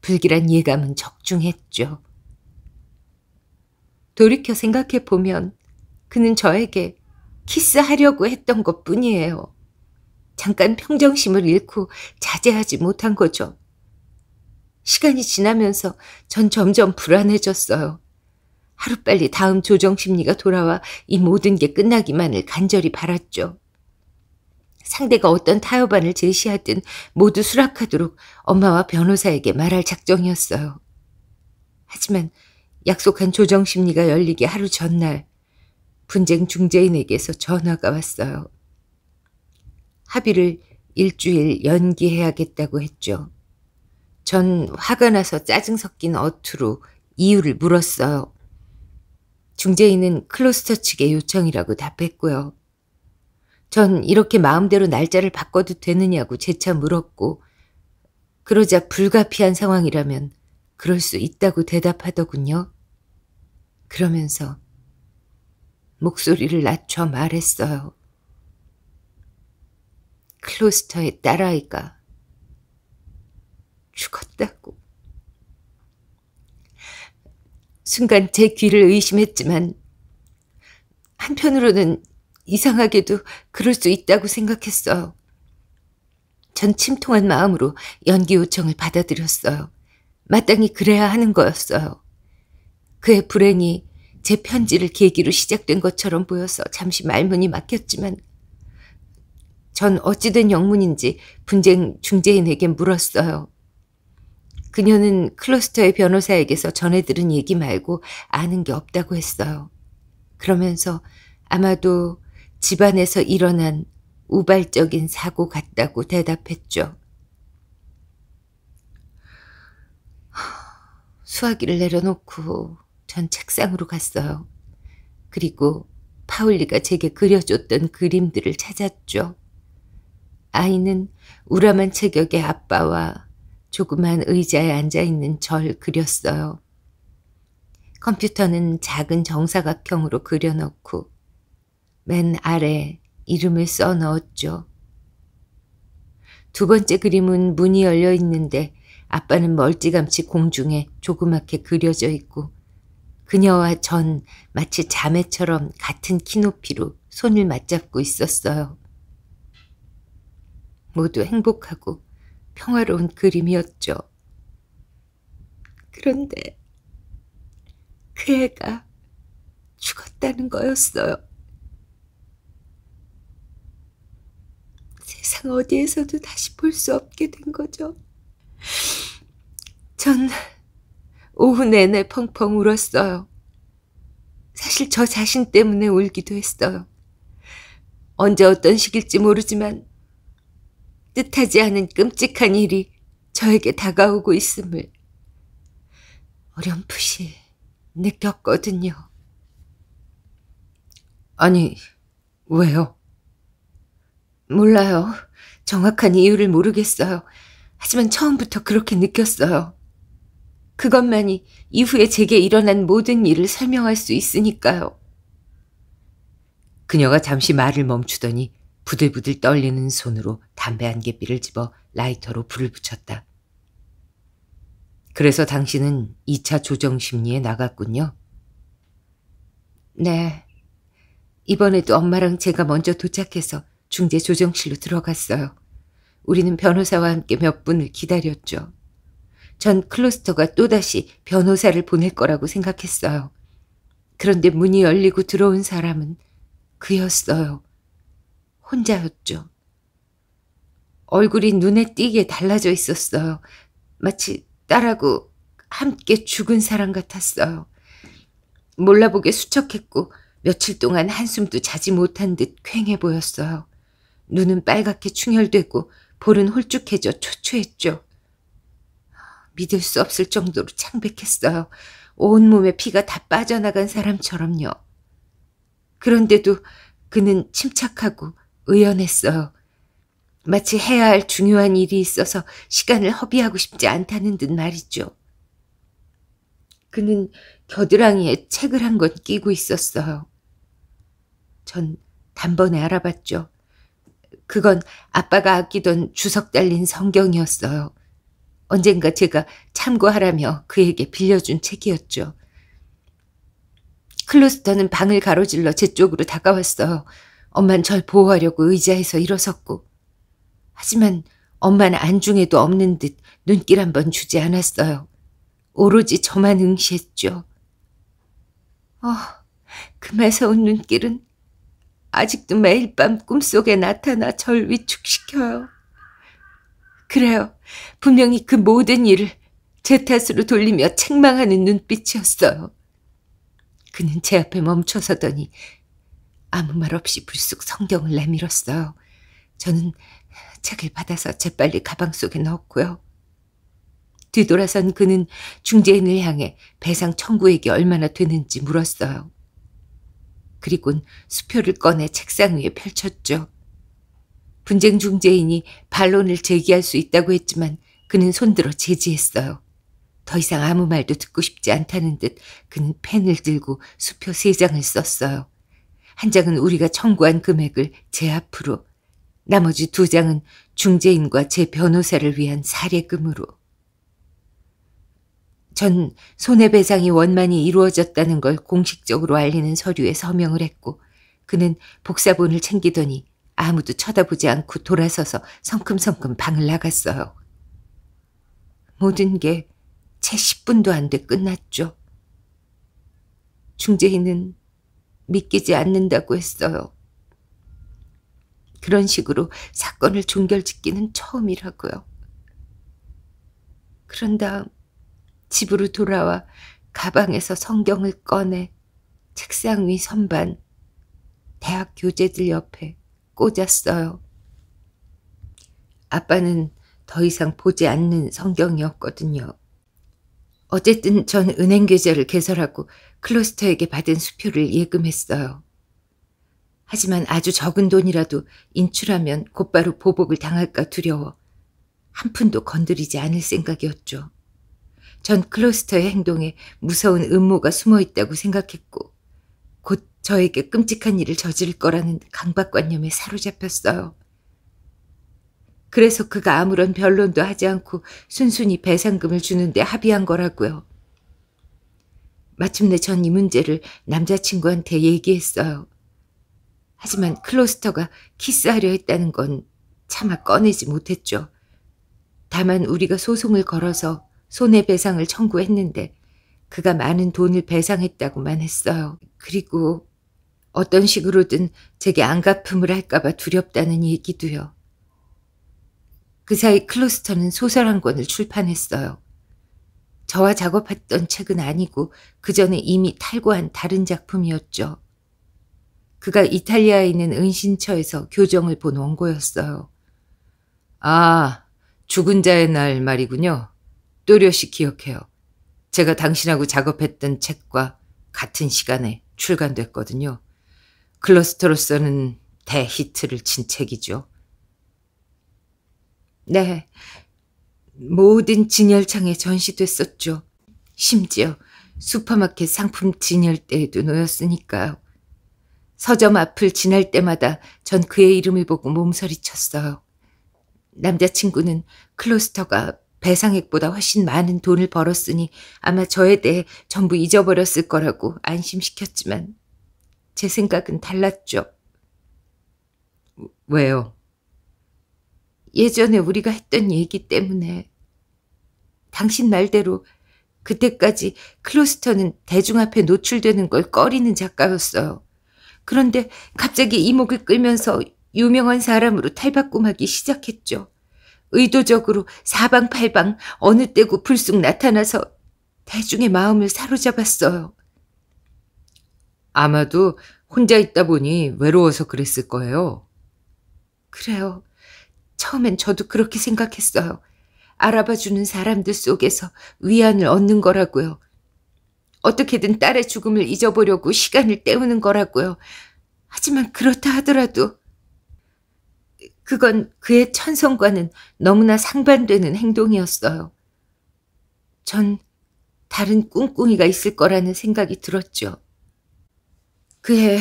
불길한 예감은 적중했죠. 돌이켜 생각해 보면 그는 저에게 키스하려고 했던 것 뿐이에요. 잠깐 평정심을 잃고 자제하지 못한 거죠. 시간이 지나면서 전 점점 불안해졌어요. 하루빨리 다음 조정 심리가 돌아와 이 모든 게 끝나기만을 간절히 바랐죠. 상대가 어떤 타협안을 제시하든 모두 수락하도록 엄마와 변호사에게 말할 작정이었어요. 하지만 약속한 조정 심리가 열리기 하루 전날 분쟁 중재인에게서 전화가 왔어요. 합의를 일주일 연기해야겠다고 했죠. 전 화가 나서 짜증 섞인 어투로 이유를 물었어요. 중재인은 클로스터 측의 요청이라고 답했고요. 전 이렇게 마음대로 날짜를 바꿔도 되느냐고 재차 물었고, 그러자 불가피한 상황이라면 그럴 수 있다고 대답하더군요. 그러면서 목소리를 낮춰 말했어요. 클로스터의 딸아이가 죽었다고. 순간 제 귀를 의심했지만 한편으로는 이상하게도 그럴 수 있다고 생각했어요. 전 침통한 마음으로 연기 요청을 받아들였어요. 마땅히 그래야 하는 거였어요. 그의 불행이 제 편지를 계기로 시작된 것처럼 보여서 잠시 말문이 막혔지만 전 어찌된 영문인지 분쟁 중재인에게 물었어요. 그녀는 클러스터의 변호사에게서 전해 들은 얘기 말고 아는 게 없다고 했어요. 그러면서 아마도 집안에서 일어난 우발적인 사고 같다고 대답했죠. 수화기를 내려놓고 전 책상으로 갔어요. 그리고 파울리가 제게 그려줬던 그림들을 찾았죠. 아이는 우람한 체격의 아빠와 조그만 의자에 앉아 있는 절 그렸어요. 컴퓨터는 작은 정사각형으로 그려넣고 맨 아래 이름을 써 넣었죠. 두 번째 그림은 문이 열려 있는데 아빠는 멀찌감치 공중에 조그맣게 그려져 있고 그녀와 전 마치 자매처럼 같은 키높이로 손을 맞잡고 있었어요. 모두 행복하고 평화로운 그림이었죠. 그런데 그 애가 죽었다는 거였어요. 세상 어디에서도 다시 볼 수 없게 된 거죠. 전 오후 내내 펑펑 울었어요. 사실 저 자신 때문에 울기도 했어요. 언제 어떤 시일지 모르지만 뜻하지 않은 끔찍한 일이 저에게 다가오고 있음을 어렴풋이 느꼈거든요. 아니, 왜요? 몰라요. 정확한 이유를 모르겠어요. 하지만 처음부터 그렇게 느꼈어요. 그것만이 이후에 제게 일어난 모든 일을 설명할 수 있으니까요. 그녀가 잠시 말을 멈추더니 부들부들 떨리는 손으로 담배 한 개비를 집어 라이터로 불을 붙였다. 그래서 당신은 2차 조정심리에 나갔군요. 네. 이번에도 엄마랑 제가 먼저 도착해서 중재 조정실로 들어갔어요. 우리는 변호사와 함께 몇 분을 기다렸죠. 전 클로스터가 또다시 변호사를 보낼 거라고 생각했어요. 그런데 문이 열리고 들어온 사람은 그였어요. 혼자였죠. 얼굴이 눈에 띄게 달라져 있었어요. 마치 딸하고 함께 죽은 사람 같았어요. 몰라보게 수척했고 며칠 동안 한숨도 자지 못한 듯 퀭해 보였어요. 눈은 빨갛게 충혈되고 볼은 홀쭉해져 초초했죠 믿을 수 없을 정도로 창백했어요. 온몸에 피가 다 빠져나간 사람처럼요. 그런데도 그는 침착하고 의연했어요. 마치 해야 할 중요한 일이 있어서 시간을 허비하고 싶지 않다는 듯 말이죠. 그는 겨드랑이에 책을 한 권 끼고 있었어요. 전 단번에 알아봤죠. 그건 아빠가 아끼던 주석 달린 성경이었어요. 언젠가 제가 참고하라며 그에게 빌려준 책이었죠. 클로스터는 방을 가로질러 제 쪽으로 다가왔어요. 엄만 절 보호하려고 의자에서 일어섰고 하지만 엄마는 안중에도 없는 듯 눈길 한번 주지 않았어요. 오로지 저만 응시했죠. 어, 금에서온 눈길은 아직도 매일 밤 꿈속에 나타나 절 위축시켜요. 그래요. 분명히 그 모든 일을 제 탓으로 돌리며 책망하는 눈빛이었어요. 그는 제 앞에 멈춰서더니 아무 말 없이 불쑥 성경을 내밀었어요. 저는 책을 받아서 재빨리 가방 속에 넣었고요. 뒤돌아선 그는 중재인을 향해 배상 청구액이 얼마나 되는지 물었어요. 그리곤 수표를 꺼내 책상 위에 펼쳤죠. 분쟁 중재인이 반론을 제기할 수 있다고 했지만 그는 손들어 제지했어요. 더 이상 아무 말도 듣고 싶지 않다는 듯 그는 펜을 들고 수표 세 장을 썼어요. 한 장은 우리가 청구한 금액을 제 앞으로, 나머지 두 장은 중재인과 제 변호사를 위한 사례금으로. 전 손해배상이 원만히 이루어졌다는 걸 공식적으로 알리는 서류에 서명을 했고 그는 복사본을 챙기더니 아무도 쳐다보지 않고 돌아서서 성큼성큼 방을 나갔어요. 모든 게 채 10분도 안 돼 끝났죠. 중재인은 믿기지 않는다고 했어요. 그런 식으로 사건을 종결짓기는 처음이라고요. 그런 다음 집으로 돌아와 가방에서 성경을 꺼내 책상 위 선반, 대학 교재들 옆에 꽂았어요. 아빠는 더 이상 보지 않는 성경이었거든요. 어쨌든 전 은행 계좌를 개설하고 클러스터에게 받은 수표를 예금했어요. 하지만 아주 적은 돈이라도 인출하면 곧바로 보복을 당할까 두려워 한 푼도 건드리지 않을 생각이었죠. 전 클러스터의 행동에 무서운 음모가 숨어 있다고 생각했고 곧 저에게 끔찍한 일을 저지를 거라는 강박관념에 사로잡혔어요. 그래서 그가 아무런 변론도 하지 않고 순순히 배상금을 주는데 합의한 거라고요. 마침내 전 이 문제를 남자친구한테 얘기했어요. 하지만 클로스터가 키스하려 했다는 건 차마 꺼내지 못했죠. 다만 우리가 소송을 걸어서 손해배상을 청구했는데 그가 많은 돈을 배상했다고만 했어요. 그리고 어떤 식으로든 제게 안갚음을 할까봐 두렵다는 얘기도요. 그 사이 클로스터는 소설 한 권을 출판했어요. 저와 작업했던 책은 아니고 그 전에 이미 탈고한 다른 작품이었죠. 그가 이탈리아에 있는 은신처에서 교정을 본 원고였어요. 아, 죽은 자의 날 말이군요. 또렷이 기억해요. 제가 당신하고 작업했던 책과 같은 시간에 출간됐거든요. 클러스터로서는 대히트를 친 책이죠. 네. 모든 진열창에 전시됐었죠. 심지어 슈퍼마켓 상품 진열대에도 놓였으니까요. 서점 앞을 지날 때마다 전 그의 이름을 보고 몸서리 쳤어요. 남자친구는 클로스터가 배상액보다 훨씬 많은 돈을 벌었으니 아마 저에 대해 전부 잊어버렸을 거라고 안심시켰지만 제 생각은 달랐죠. 왜요? 예전에 우리가 했던 얘기 때문에 당신 말대로 그때까지 클로스터는 대중 앞에 노출되는 걸 꺼리는 작가였어요. 그런데 갑자기 이목을 끌면서 유명한 사람으로 탈바꿈하기 시작했죠. 의도적으로 사방팔방 어느 때고 불쑥 나타나서 대중의 마음을 사로잡았어요. 아마도 혼자 있다 보니 외로워서 그랬을 거예요. 그래요. 처음엔 저도 그렇게 생각했어요. 알아봐주는 사람들 속에서 위안을 얻는 거라고요. 어떻게든 딸의 죽음을 잊어보려고 시간을 때우는 거라고요. 하지만 그렇다 하더라도 그건 그의 천성과는 너무나 상반되는 행동이었어요. 전 다른 꿍꿍이가 있을 거라는 생각이 들었죠. 그해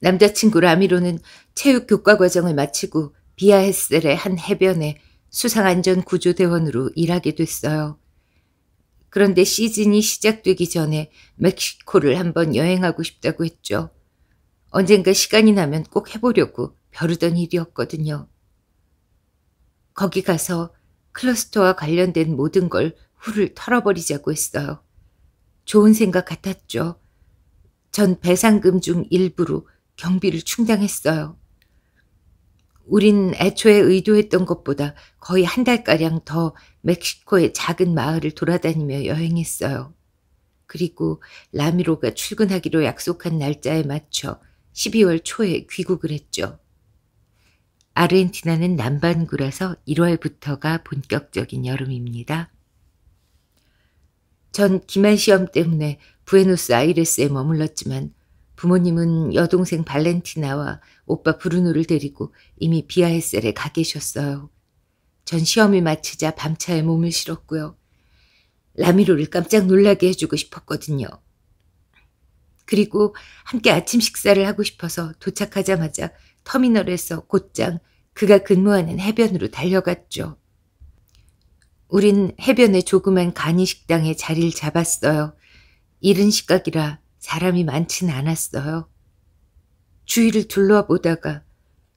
남자친구 라미로는 체육 교과 과정을 마치고 비아헤셀의 한 해변에 수상안전구조대원으로 일하게 됐어요. 그런데 시즌이 시작되기 전에 멕시코를 한번 여행하고 싶다고 했죠. 언젠가 시간이 나면 꼭 해보려고 벼르던 일이었거든요. 거기 가서 클러스터와 관련된 모든 걸 후를 털어버리자고 했어요. 좋은 생각 같았죠. 전 배상금 중 일부로 경비를 충당했어요. 우린 애초에 의도했던 것보다 거의 한 달가량 더 멕시코의 작은 마을을 돌아다니며 여행했어요. 그리고 라미로가 출근하기로 약속한 날짜에 맞춰 12월 초에 귀국을 했죠. 아르헨티나는 남반구라서 1월부터가 본격적인 여름입니다. 전 기말 시험 때문에 부에노스아이레스에 머물렀지만 부모님은 여동생 발렌티나와 오빠 브루노를 데리고 이미 비아에셀에 가 계셨어요. 전 시험을 마치자 밤차에 몸을 실었고요. 라미로를 깜짝 놀라게 해주고 싶었거든요. 그리고 함께 아침 식사를 하고 싶어서 도착하자마자 터미널에서 곧장 그가 근무하는 해변으로 달려갔죠. 우린 해변의 조그만 간이 식당에 자리를 잡았어요. 이른 시각이라 사람이 많진 않았어요. 주위를 둘러보다가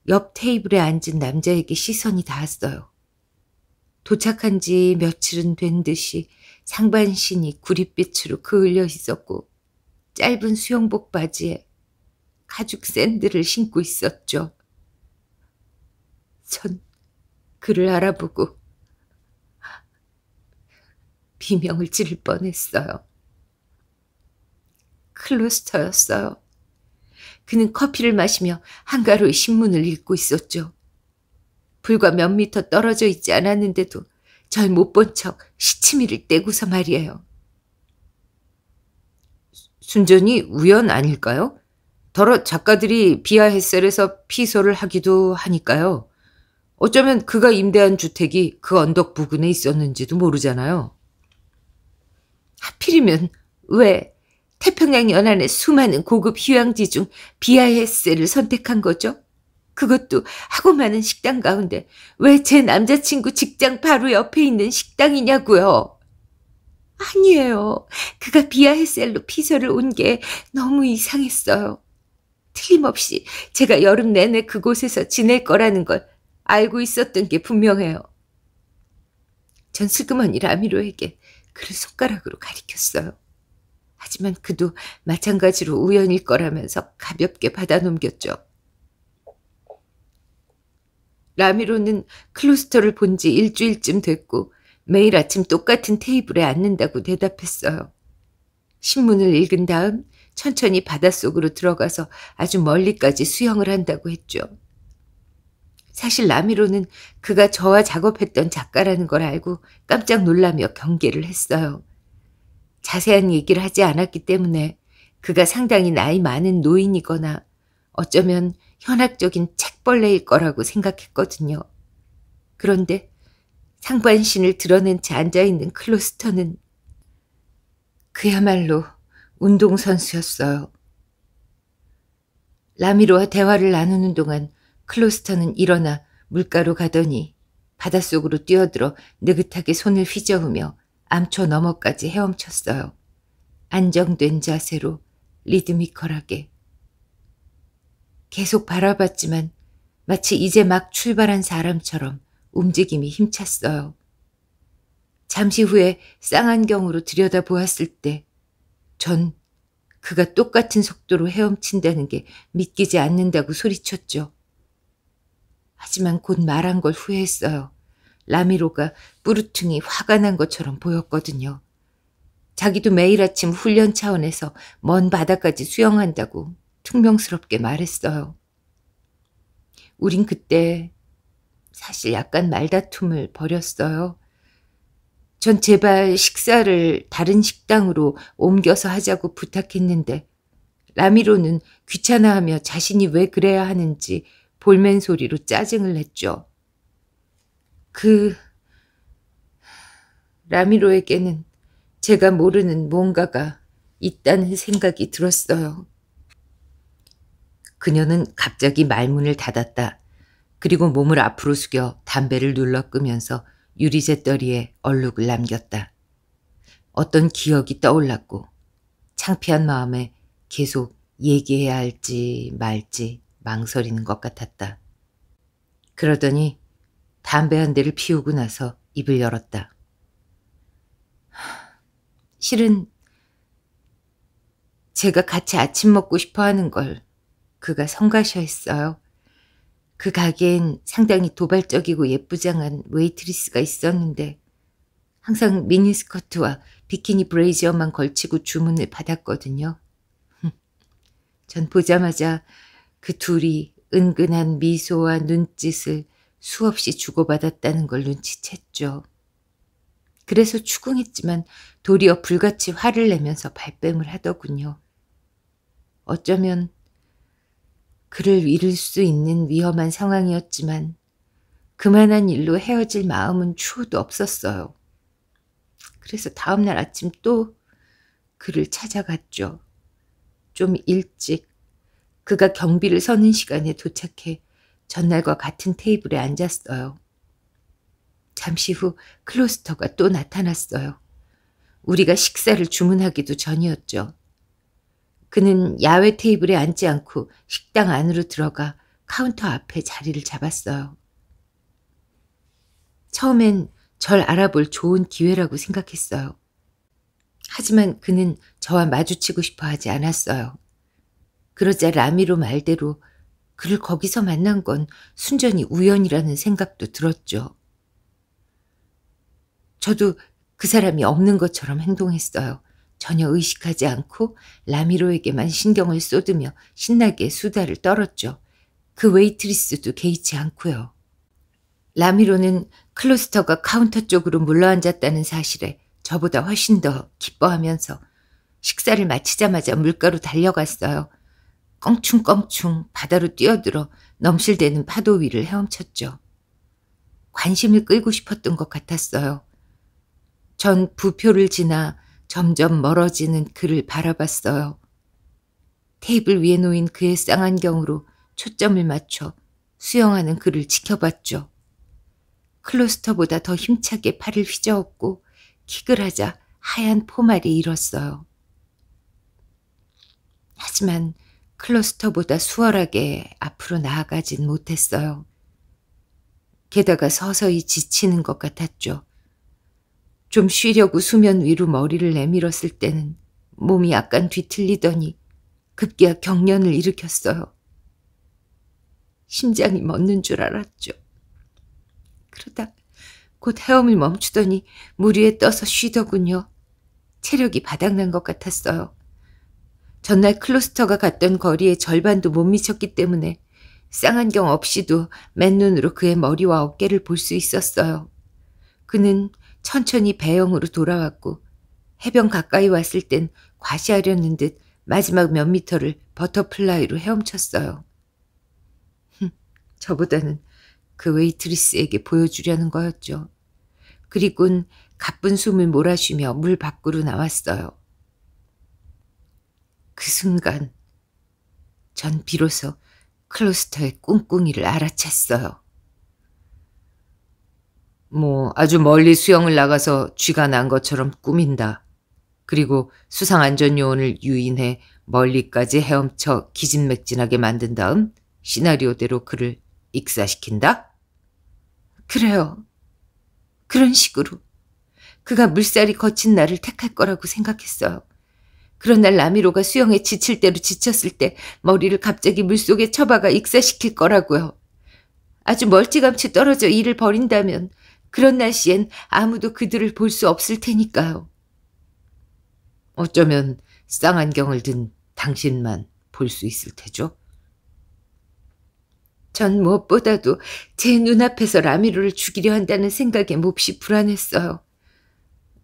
옆 테이블에 앉은 남자에게 시선이 닿았어요. 도착한 지 며칠은 된 듯이 상반신이 구릿빛으로 그을려 있었고 짧은 수영복 바지에 가죽 샌들을 신고 있었죠. 전 그를 알아보고 비명을 지를 뻔했어요. 클로스터였어요. 그는 커피를 마시며 한가로이 신문을 읽고 있었죠. 불과 몇 미터 떨어져 있지 않았는데도 절 못 본 척 시치미를 떼고서 말이에요. 순전히 우연 아닐까요? 더러 작가들이 비하 햇살에서 피서를 하기도 하니까요. 어쩌면 그가 임대한 주택이 그 언덕 부근에 있었는지도 모르잖아요. 하필이면 왜 태평양 연안의 수많은 고급 휴양지 중 BIS를 선택한 거죠. 그것도 하고 많은 식당 가운데 왜 제 남자친구 직장 바로 옆에 있는 식당이냐고요. 아니에요. 그가 비아헬셀로 피서를 온 게 너무 이상했어요. 틀림없이 제가 여름 내내 그곳에서 지낼 거라는 걸 알고 있었던 게 분명해요. 전 슬그머니 라미로에게 그를 손가락으로 가리켰어요. 하지만 그도 마찬가지로 우연일 거라면서 가볍게 받아넘겼죠. 라미로는 클루스터를 본 지 일주일쯤 됐고 매일 아침 똑같은 테이블에 앉는다고 대답했어요. 신문을 읽은 다음 천천히 바닷속으로 들어가서 아주 멀리까지 수영을 한다고 했죠. 사실 라미로는 그가 저와 작업했던 작가라는 걸 알고 깜짝 놀라며 경계를 했어요. 자세한 얘기를 하지 않았기 때문에 그가 상당히 나이 많은 노인이거나 어쩌면 현학적인 책벌레일 거라고 생각했거든요. 그런데 상반신을 드러낸 채 앉아있는 클로스터는 그야말로 운동선수였어요. 라미로와 대화를 나누는 동안 클로스터는 일어나 물가로 가더니 바닷속으로 뛰어들어 느긋하게 손을 휘저으며 암초 너머까지 헤엄쳤어요. 안정된 자세로 리드미컬하게. 계속 바라봤지만 마치 이제 막 출발한 사람처럼 움직임이 힘찼어요. 잠시 후에 쌍안경으로 들여다보았을 때 전 그가 똑같은 속도로 헤엄친다는 게 믿기지 않는다고 소리쳤죠. 하지만 곧 말한 걸 후회했어요. 라미로가 뿌르퉁이 화가 난 것처럼 보였거든요. 자기도 매일 아침 훈련 차원에서 먼 바다까지 수영한다고 퉁명스럽게 말했어요. 우린 그때 사실 약간 말다툼을 벌였어요. 전 제발 식사를 다른 식당으로 옮겨서 하자고 부탁했는데 라미로는 귀찮아하며 자신이 왜 그래야 하는지 볼멘 소리로 짜증을 냈죠. 그 라미로에게는 제가 모르는 뭔가가 있다는 생각이 들었어요. 그녀는 갑자기 말문을 닫았다. 그리고 몸을 앞으로 숙여 담배를 눌러 끄면서 유리재떨이에 얼룩을 남겼다. 어떤 기억이 떠올랐고 창피한 마음에 계속 얘기해야 할지 말지 망설이는 것 같았다. 그러더니 담배 한 대를 피우고 나서 입을 열었다. 실은 제가 같이 아침 먹고 싶어 하는 걸 그가 성가셔했어요. 그 가게엔 상당히 도발적이고 예쁘장한 웨이트리스가 있었는데 항상 미니스커트와 비키니 브레이저만 걸치고 주문을 받았거든요. 전 보자마자 그 둘이 은근한 미소와 눈짓을 수없이 주고받았다는 걸 눈치챘죠. 그래서 추궁했지만 도리어 불같이 화를 내면서 발뺌을 하더군요. 어쩌면 그를 잃을 수 있는 위험한 상황이었지만 그만한 일로 헤어질 마음은 추호도 없었어요. 그래서 다음날 아침 또 그를 찾아갔죠. 좀 일찍 그가 경비를 서는 시간에 도착해 전날과 같은 테이블에 앉았어요. 잠시 후 클로스터가 또 나타났어요. 우리가 식사를 주문하기도 전이었죠. 그는 야외 테이블에 앉지 않고 식당 안으로 들어가 카운터 앞에 자리를 잡았어요. 처음엔 절 알아볼 좋은 기회라고 생각했어요. 하지만 그는 저와 마주치고 싶어 하지 않았어요. 그러자 라미로 말대로 그를 거기서 만난 건 순전히 우연이라는 생각도 들었죠. 저도 그 사람이 없는 것처럼 행동했어요. 전혀 의식하지 않고 라미로에게만 신경을 쏟으며 신나게 수다를 떨었죠. 그 웨이트리스도 개의치 않고요. 라미로는 클로스터가 카운터 쪽으로 물러앉았다는 사실에 저보다 훨씬 더 기뻐하면서 식사를 마치자마자 물가로 달려갔어요. 껑충껑충 바다로 뛰어들어 넘실대는 파도 위를 헤엄쳤죠. 관심을 끌고 싶었던 것 같았어요. 전 부표를 지나 점점 멀어지는 그를 바라봤어요. 테이블 위에 놓인 그의 쌍안경으로 초점을 맞춰 수영하는 그를 지켜봤죠. 클로스터보다 더 힘차게 팔을 휘저었고 킥을 하자 하얀 포말이 일었어요. 하지만 클러스터보다 수월하게 앞으로 나아가진 못했어요. 게다가 서서히 지치는 것 같았죠. 좀 쉬려고 수면 위로 머리를 내밀었을 때는 몸이 약간 뒤틀리더니 급기야 경련을 일으켰어요. 심장이 멎는 줄 알았죠. 그러다 곧 헤엄을 멈추더니 물 위에 떠서 쉬더군요. 체력이 바닥난 것 같았어요. 전날 클로스터가 갔던 거리의 절반도 못 미쳤기 때문에 쌍안경 없이도 맨눈으로 그의 머리와 어깨를 볼 수 있었어요. 그는 천천히 배영으로 돌아왔고 해변 가까이 왔을 땐 과시하려는 듯 마지막 몇 미터를 버터플라이로 헤엄쳤어요. 저보다는 그 웨이트리스에게 보여주려는 거였죠. 그리곤 가쁜 숨을 몰아쉬며 물 밖으로 나왔어요. 그 순간 전 비로소 클로스터의 꿍꿍이를 알아챘어요. 뭐 아주 멀리 수영을 나가서 쥐가 난 것처럼 꾸민다. 그리고 수상 안전요원을 유인해 멀리까지 헤엄쳐 기진맥진하게 만든 다음 시나리오대로 그를 익사시킨다? 그래요. 그런 식으로. 그가 물살이 거친 나를 택할 거라고 생각했어요. 그런날 라미로가 수영에 지칠 대로 지쳤을 때 머리를 갑자기 물속에 처박아 익사시킬 거라고요. 아주 멀찌감치 떨어져 일을 벌인다면 그런 날씨엔 아무도 그들을 볼 수 없을 테니까요. 어쩌면 쌍안경을 든 당신만 볼 수 있을 테죠. 전 무엇보다도 제 눈앞에서 라미로를 죽이려 한다는 생각에 몹시 불안했어요.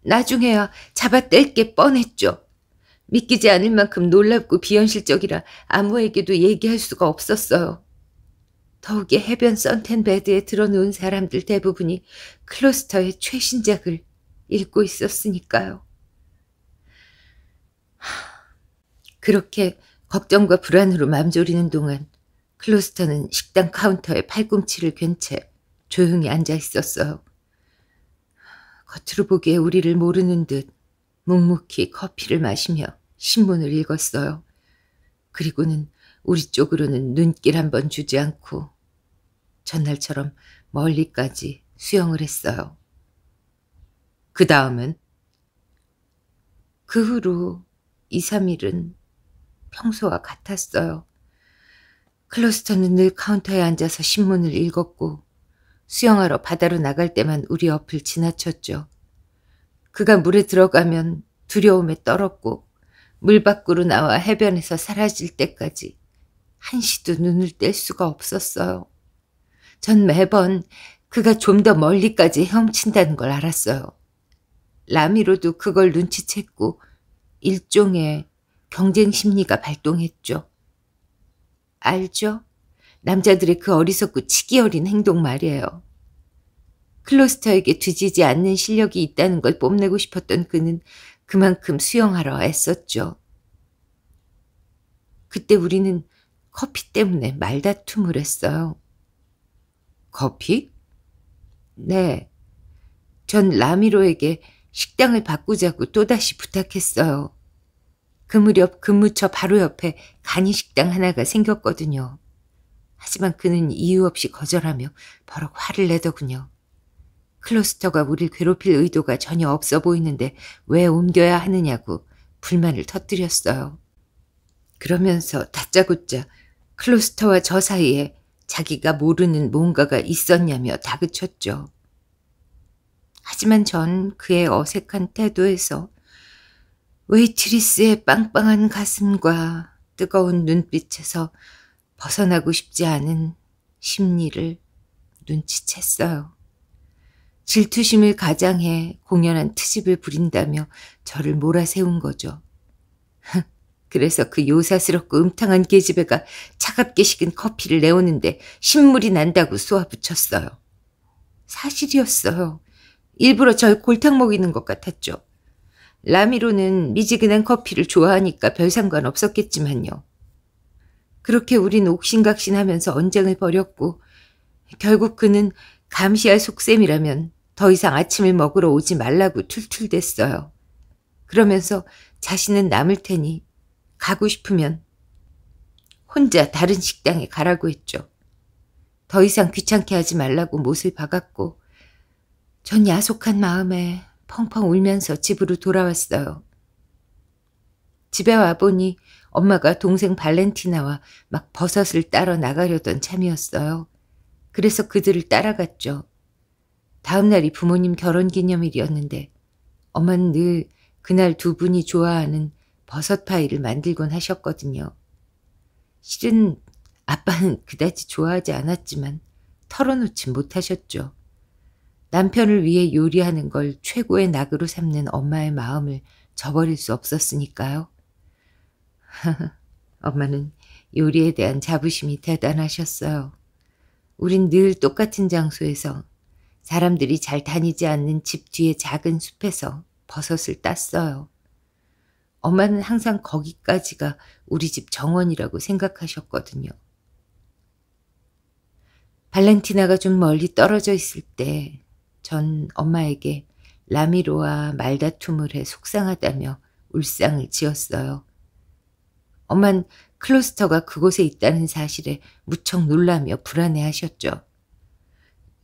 나중에야 잡아뗄 게 뻔했죠. 믿기지 않을 만큼 놀랍고 비현실적이라 아무에게도 얘기할 수가 없었어요. 더욱이 해변 썬텐 베드에 들어누운 사람들 대부분이 클로스터의 최신작을 읽고 있었으니까요. 그렇게 걱정과 불안으로 맘졸이는 동안 클로스터는 식당 카운터에 팔꿈치를 괸채 조용히 앉아 있었어요. 겉으로 보기에 우리를 모르는 듯 묵묵히 커피를 마시며 신문을 읽었어요. 그리고는 우리 쪽으로는 눈길 한번 주지 않고 전날처럼 멀리까지 수영을 했어요. 그 다음은? 그 후로 2, 3일은 평소와 같았어요. 클러스터는 늘 카운터에 앉아서 신문을 읽었고 수영하러 바다로 나갈 때만 우리 옆을 지나쳤죠. 그가 물에 들어가면 두려움에 떨었고 물 밖으로 나와 해변에서 사라질 때까지 한시도 눈을 뗄 수가 없었어요. 전 매번 그가 좀 더 멀리까지 헤엄친다는 걸 알았어요. 라미로도 그걸 눈치챘고 일종의 경쟁 심리가 발동했죠. 알죠? 남자들의 그 어리석고 치기 어린 행동 말이에요. 클로스터에게 뒤지지 않는 실력이 있다는 걸 뽐내고 싶었던 그는 그만큼 수영하러 애썼죠. 그때 우리는 커피 때문에 말다툼을 했어요. 커피? 네. 전 라미로에게 식당을 바꾸자고 또다시 부탁했어요. 그 무렵 근무처 바로 옆에 간이식당 하나가 생겼거든요. 하지만 그는 이유 없이 거절하며 버럭 화를 내더군요. 클로스터가 우릴 괴롭힐 의도가 전혀 없어 보이는데 왜 옮겨야 하느냐고 불만을 터뜨렸어요. 그러면서 다짜고짜 클로스터와 저 사이에 자기가 모르는 뭔가가 있었냐며 다그쳤죠. 하지만 전 그의 어색한 태도에서 웨이트리스의 빵빵한 가슴과 뜨거운 눈빛에서 벗어나고 싶지 않은 심리를 눈치챘어요. 질투심을 가장해 공연한 트집을 부린다며 저를 몰아세운 거죠. 그래서 그 요사스럽고 음탕한 계집애가 차갑게 식은 커피를 내오는데 신물이 난다고 쏘아붙였어요. 사실이었어요. 일부러 절 골탕 먹이는 것 같았죠. 라미로는 미지근한 커피를 좋아하니까 별 상관 없었겠지만요. 그렇게 우린 옥신각신하면서 언쟁을 벌였고 결국 그는 감시할 속셈이라면 더 이상 아침을 먹으러 오지 말라고 툴툴댔어요. 그러면서 자신은 남을 테니 가고 싶으면 혼자 다른 식당에 가라고 했죠. 더 이상 귀찮게 하지 말라고 못을 박았고 전 야속한 마음에 펑펑 울면서 집으로 돌아왔어요. 집에 와보니 엄마가 동생 발렌티나와 막 버섯을 따러 나가려던 참이었어요. 그래서 그들을 따라갔죠. 다음 날이 부모님 결혼 기념일이었는데 엄마는 늘 그날 두 분이 좋아하는 버섯 파이를 만들곤 하셨거든요. 실은 아빠는 그다지 좋아하지 않았지만 털어놓지 못하셨죠. 남편을 위해 요리하는 걸 최고의 낙으로 삼는 엄마의 마음을 저버릴 수 없었으니까요. 엄마는 요리에 대한 자부심이 대단하셨어요. 우린 늘 똑같은 장소에서 사람들이 잘 다니지 않는 집 뒤의 작은 숲에서 버섯을 땄어요. 엄마는 항상 거기까지가 우리 집 정원이라고 생각하셨거든요. 발렌티나가 좀 멀리 떨어져 있을 때 전 엄마에게 라미로와 말다툼을 해 속상하다며 울상을 지었어요. 엄만 클로스터가 그곳에 있다는 사실에 무척 놀라며 불안해하셨죠.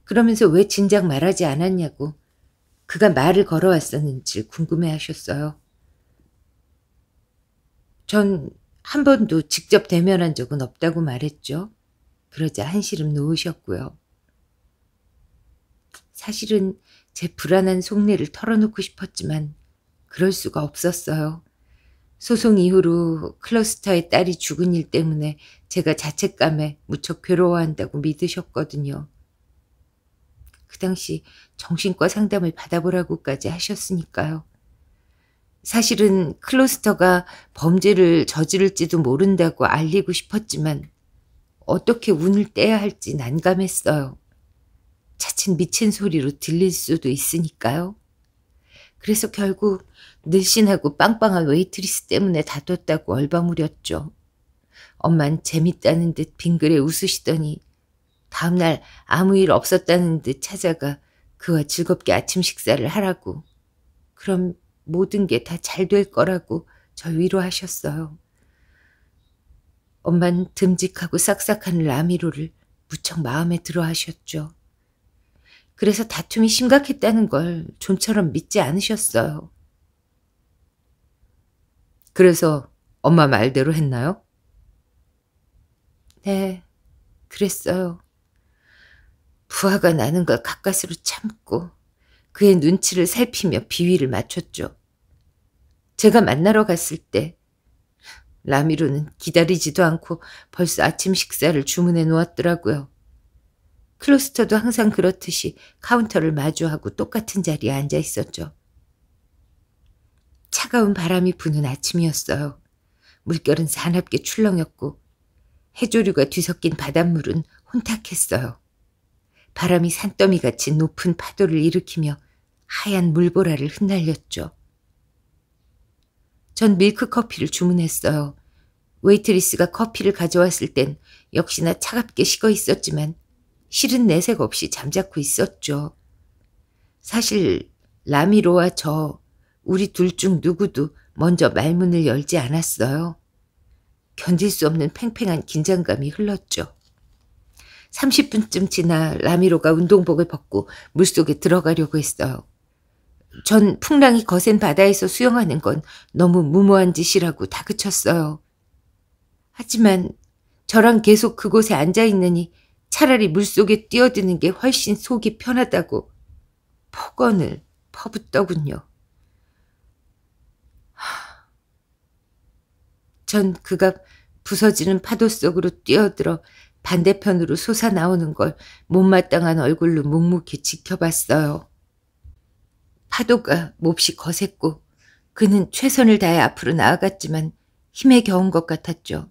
그러면서 왜 진작 말하지 않았냐고 그가 말을 걸어왔었는지 궁금해 하셨어요. 전 한 번도 직접 대면한 적은 없다고 말했죠. 그러자 한시름 놓으셨고요. 사실은 제 불안한 속내를 털어놓고 싶었지만 그럴 수가 없었어요. 소송 이후로 클러스터의 딸이 죽은 일 때문에 제가 자책감에 무척 괴로워한다고 믿으셨거든요. 그 당시 정신과 상담을 받아보라고까지 하셨으니까요. 사실은 클로스터가 범죄를 저지를지도 모른다고 알리고 싶었지만 어떻게 운을 떼야 할지 난감했어요. 차츰 미친 소리로 들릴 수도 있으니까요. 그래서 결국 늘씬하고 빵빵한 웨이트리스 때문에 다뒀다고 얼버무렸죠. 엄만 재밌다는 듯 빙그레 웃으시더니 다음날 아무 일 없었다는 듯 찾아가 그와 즐겁게 아침 식사를 하라고. 그럼 모든 게 다 잘 될 거라고 저 위로하셨어요. 엄만 듬직하고 싹싹한 라미로를 무척 마음에 들어 하셨죠. 그래서 다툼이 심각했다는 걸 좀처럼 믿지 않으셨어요. 그래서 엄마 말대로 했나요? 네, 그랬어요. 부하가 나는 걸 가까스로 참고 그의 눈치를 살피며 비위를 맞췄죠. 제가 만나러 갔을 때 라미로는 기다리지도 않고 벌써 아침 식사를 주문해 놓았더라고요. 클로스터도 항상 그렇듯이 카운터를 마주하고 똑같은 자리에 앉아 있었죠. 차가운 바람이 부는 아침이었어요. 물결은 사납게 출렁였고 해조류가 뒤섞인 바닷물은 혼탁했어요. 바람이 산더미같이 높은 파도를 일으키며 하얀 물보라를 흩날렸죠. 전 밀크커피를 주문했어요. 웨이트리스가 커피를 가져왔을 땐 역시나 차갑게 식어 있었지만 실은 내색 없이 잠자코 있었죠. 사실 라미로와 저 우리 둘 중 누구도 먼저 말문을 열지 않았어요. 견딜 수 없는 팽팽한 긴장감이 흘렀죠. 30분쯤 지나 라미로가 운동복을 벗고 물속에 들어가려고 했어요. 전 풍랑이 거센 바다에서 수영하는 건 너무 무모한 짓이라고 다그쳤어요. 하지만 저랑 계속 그곳에 앉아있느니 차라리 물속에 뛰어드는 게 훨씬 속이 편하다고 폭언을 퍼붓더군요. 전 그가 부서지는 파도 속으로 뛰어들어 반대편으로 솟아 나오는 걸 못마땅한 얼굴로 묵묵히 지켜봤어요. 파도가 몹시 거셌고 그는 최선을 다해 앞으로 나아갔지만 힘에 겨운 것 같았죠.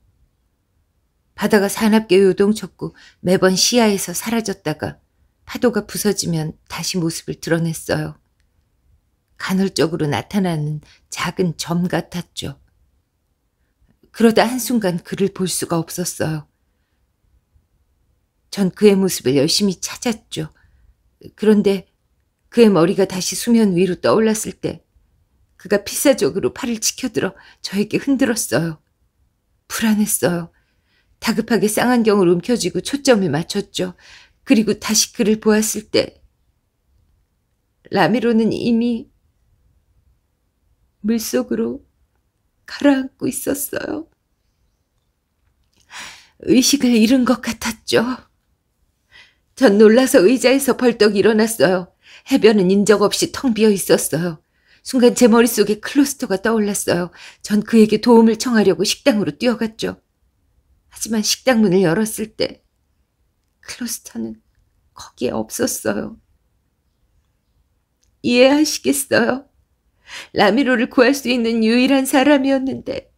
바다가 사납게 요동쳤고 매번 시야에서 사라졌다가 파도가 부서지면 다시 모습을 드러냈어요. 간헐적으로 나타나는 작은 점 같았죠. 그러다 한순간 그를 볼 수가 없었어요. 전 그의 모습을 열심히 찾았죠. 그런데 그의 머리가 다시 수면 위로 떠올랐을 때 그가 필사적으로 팔을 치켜들어 저에게 흔들었어요. 불안했어요. 다급하게 쌍안경을 움켜쥐고 초점을 맞췄죠. 그리고 다시 그를 보았을 때 라미로는 이미 물속으로 가라앉고 있었어요. 의식을 잃은 것 같았죠. 전 놀라서 의자에서 벌떡 일어났어요. 해변은 인적 없이 텅 비어 있었어요. 순간 제 머릿속에 클로스터가 떠올랐어요. 전 그에게 도움을 청하려고 식당으로 뛰어갔죠. 하지만 식당 문을 열었을 때 클로스터는 거기에 없었어요. 이해하시겠어요? 라미로를 구할 수 있는 유일한 사람이었는데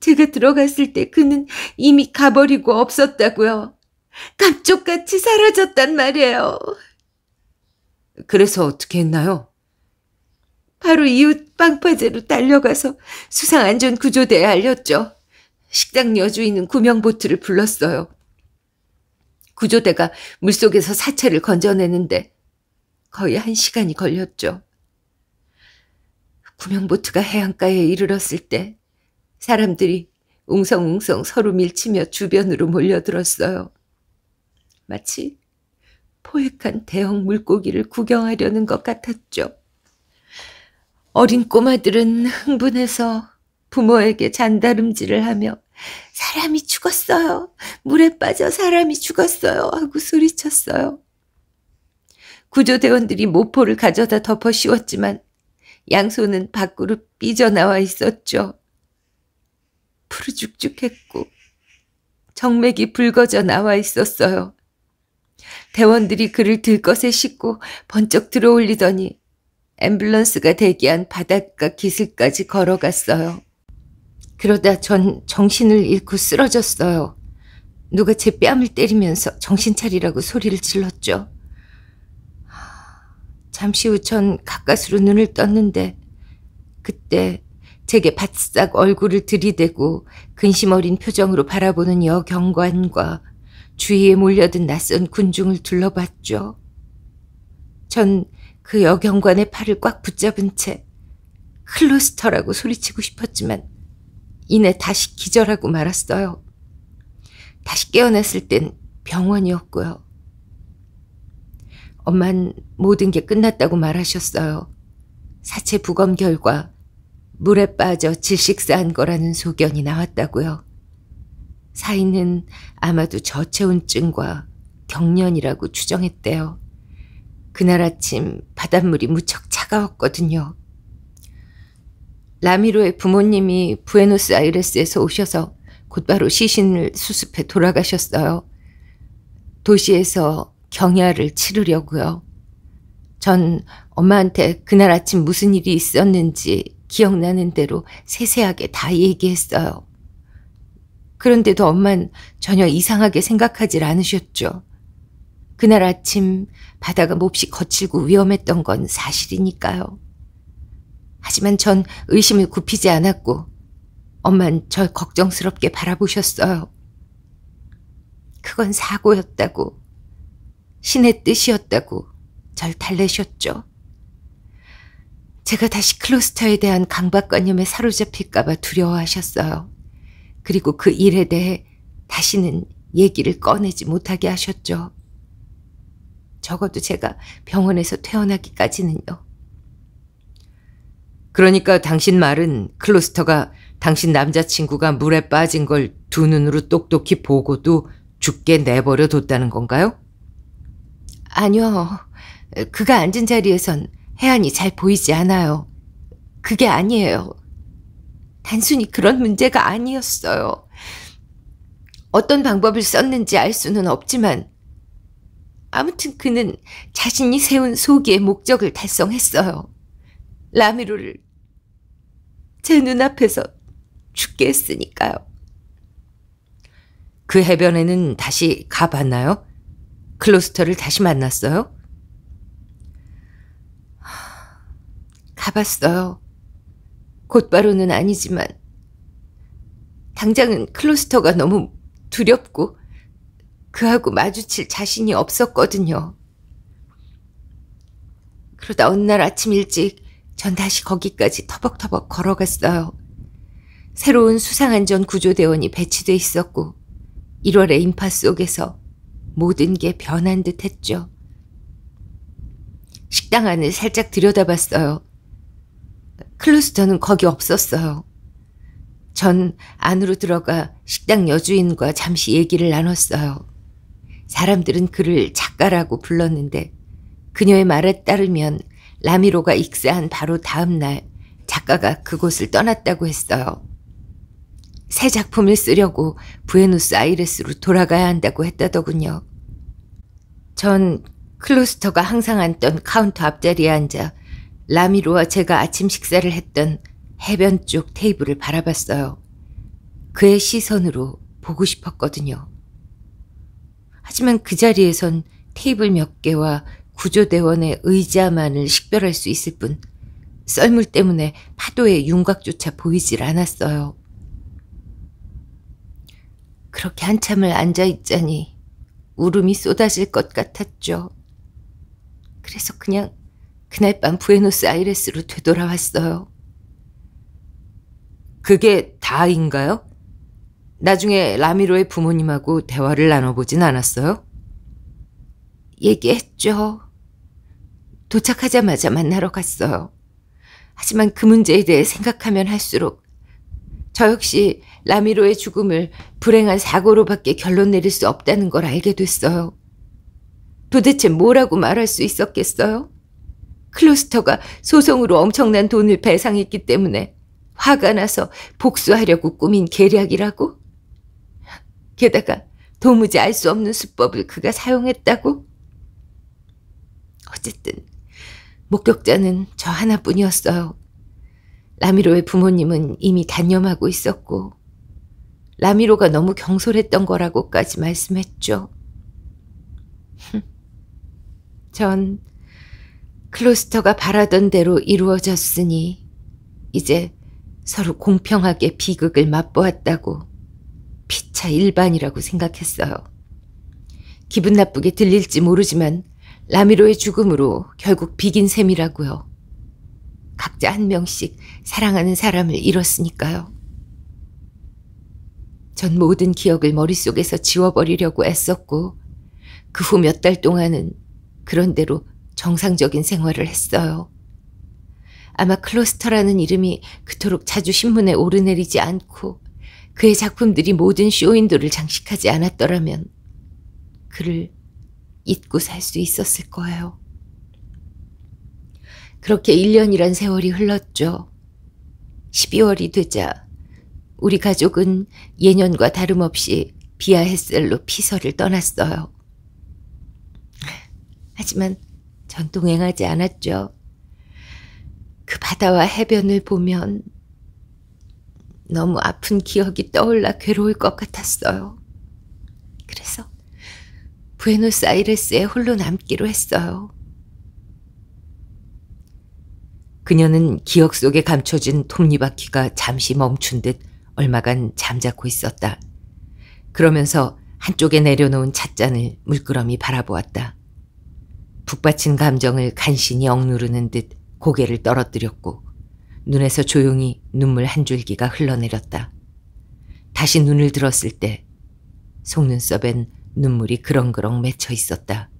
제가 들어갔을 때 그는 이미 가버리고 없었다고요. 감쪽같이 사라졌단 말이에요. 그래서 어떻게 했나요? 바로 이웃 빵파제로 달려가서 수상 안전 구조대에 알렸죠. 식당 여주인은 구명보트를 불렀어요. 구조대가 물속에서 사체를 건져내는데 거의 한 시간이 걸렸죠. 구명보트가 해안가에 이르렀을 때 사람들이 웅성웅성 서로 밀치며 주변으로 몰려들었어요. 마치 포획한 대형 물고기를 구경하려는 것 같았죠. 어린 꼬마들은 흥분해서 부모에게 잔다름질을 하며 사람이 죽었어요. 물에 빠져 사람이 죽었어요. 하고 소리쳤어요. 구조대원들이 모포를 가져다 덮어 씌웠지만 양손은 밖으로 삐져나와 있었죠. 푸르죽죽했고 정맥이 붉어져 나와 있었어요. 대원들이 그를 들것에 싣고 번쩍 들어올리더니 앰뷸런스가 대기한 바닷가 기슭까지 걸어갔어요. 그러다 전 정신을 잃고 쓰러졌어요. 누가 제 뺨을 때리면서 정신 차리라고 소리를 질렀죠. 잠시 후 전 가까스로 눈을 떴는데 그때 제게 바싹 얼굴을 들이대고 근심 어린 표정으로 바라보는 여경관과 주위에 몰려든 낯선 군중을 둘러봤죠. 전 그 여경관의 팔을 꽉 붙잡은 채 클로스터라고 소리치고 싶었지만 이내 다시 기절하고 말았어요. 다시 깨어났을 땐 병원이었고요. 엄만 모든 게 끝났다고 말하셨어요. 사체 부검 결과 물에 빠져 질식사한 거라는 소견이 나왔다고요. 사인은 아마도 저체온증과 경련이라고 추정했대요. 그날 아침 바닷물이 무척 차가웠거든요. 라미로의 부모님이 부에노스아이레스에서 오셔서 곧바로 시신을 수습해 돌아가셨어요. 도시에서 경야를 치르려고요. 전 엄마한테 그날 아침 무슨 일이 있었는지 기억나는 대로 세세하게 다 얘기했어요. 그런데도 엄만 전혀 이상하게 생각하질 않으셨죠. 그날 아침 바다가 몹시 거칠고 위험했던 건 사실이니까요. 하지만 전 의심을 굽히지 않았고 엄만 절 걱정스럽게 바라보셨어요. 그건 사고였다고 신의 뜻이었다고 절 달래셨죠. 제가 다시 클로스터에 대한 강박관념에 사로잡힐까봐 두려워하셨어요. 그리고 그 일에 대해 다시는 얘기를 꺼내지 못하게 하셨죠. 적어도 제가 병원에서 퇴원하기까지는요. 그러니까 당신 말은 클로스터가 당신 남자친구가 물에 빠진 걸 두 눈으로 똑똑히 보고도 죽게 내버려 뒀다는 건가요? 아니요. 그가 앉은 자리에선 혜안이잘 보이지 않아요. 그게 아니에요. 단순히 그런 문제가 아니었어요. 어떤 방법을 썼는지 알 수는 없지만 아무튼 그는 자신이 세운 소기의 목적을 달성했어요. 라미루를 제 눈앞에서 죽게 했으니까요. 그 해변에는 다시 가봤나요? 클로스터를 다시 만났어요? 가봤어요. 곧바로는 아니지만 당장은 클로스터가 너무 두렵고 그하고 마주칠 자신이 없었거든요. 그러다 어느 날 아침 일찍 전 다시 거기까지 터벅터벅 걸어갔어요. 새로운 수상안전 구조대원이 배치돼 있었고 1월의 인파 속에서 모든 게 변한 듯 했죠. 식당 안을 살짝 들여다봤어요. 클루스터는 거기 없었어요. 전 안으로 들어가 식당 여주인과 잠시 얘기를 나눴어요. 사람들은 그를 작가라고 불렀는데 그녀의 말에 따르면 라미로가 익사한 바로 다음 날 작가가 그곳을 떠났다고 했어요. 새 작품을 쓰려고 부에노스아이레스로 돌아가야 한다고 했다더군요. 전 클로스터가 항상 앉던 카운터 앞자리에 앉아 라미로와 제가 아침 식사를 했던 해변 쪽 테이블을 바라봤어요. 그의 시선으로 보고 싶었거든요. 하지만 그 자리에선 테이블 몇 개와 구조대원의 의자만을 식별할 수 있을 뿐 썰물 때문에 파도의 윤곽조차 보이질 않았어요. 그렇게 한참을 앉아있자니 울음이 쏟아질 것 같았죠. 그래서 그냥 그날 밤 부에노스아이레스로 되돌아왔어요. 그게 다인가요? 나중에 라미로의 부모님하고 대화를 나눠보진 않았어요? 얘기했죠. 도착하자마자 만나러 갔어요. 하지만 그 문제에 대해 생각하면 할수록 저 역시 라미로의 죽음을 불행한 사고로밖에 결론 내릴 수 없다는 걸 알게 됐어요. 도대체 뭐라고 말할 수 있었겠어요? 클로스터가 소송으로 엄청난 돈을 배상했기 때문에 화가 나서 복수하려고 꾸민 계략이라고? 게다가 도무지 알 수 없는 수법을 그가 사용했다고? 어쨌든 목격자는 저 하나뿐이었어요. 라미로의 부모님은 이미 단념하고 있었고 라미로가 너무 경솔했던 거라고까지 말씀했죠. 전 클로스터가 바라던 대로 이루어졌으니 이제 서로 공평하게 비극을 맛보았다고 피차 일반이라고 생각했어요. 기분 나쁘게 들릴지 모르지만 라미로의 죽음으로 결국 비긴 셈이라고요. 각자 한 명씩 사랑하는 사람을 잃었으니까요. 전 모든 기억을 머릿속에서 지워버리려고 애썼고 그 후 몇 달 동안은 그런대로 정상적인 생활을 했어요. 아마 클로스터라는 이름이 그토록 자주 신문에 오르내리지 않고 그의 작품들이 모든 쇼인도를 장식하지 않았더라면 그를 잊고 살 수 있었을 거예요. 그렇게 1년이란 세월이 흘렀죠. 12월이 되자 우리 가족은 예년과 다름없이 비아햇셀로 피서를 떠났어요. 하지만 전동행하지 않았죠. 그 바다와 해변을 보면 너무 아픈 기억이 떠올라 괴로울 것 같았어요. 그래서 부에노스아이레스에 홀로 남기로 했어요. 그녀는 기억 속에 감춰진 톱니바퀴가 잠시 멈춘 듯 얼마간 잠자코 있었다. 그러면서 한쪽에 내려놓은 찻잔을 물끄러미 바라보았다. 북받친 감정을 간신히 억누르는 듯 고개를 떨어뜨렸고 눈에서 조용히 눈물 한 줄기가 흘러내렸다. 다시 눈을 들었을 때 속눈썹엔 눈물이 그렁그렁 맺혀 있었다.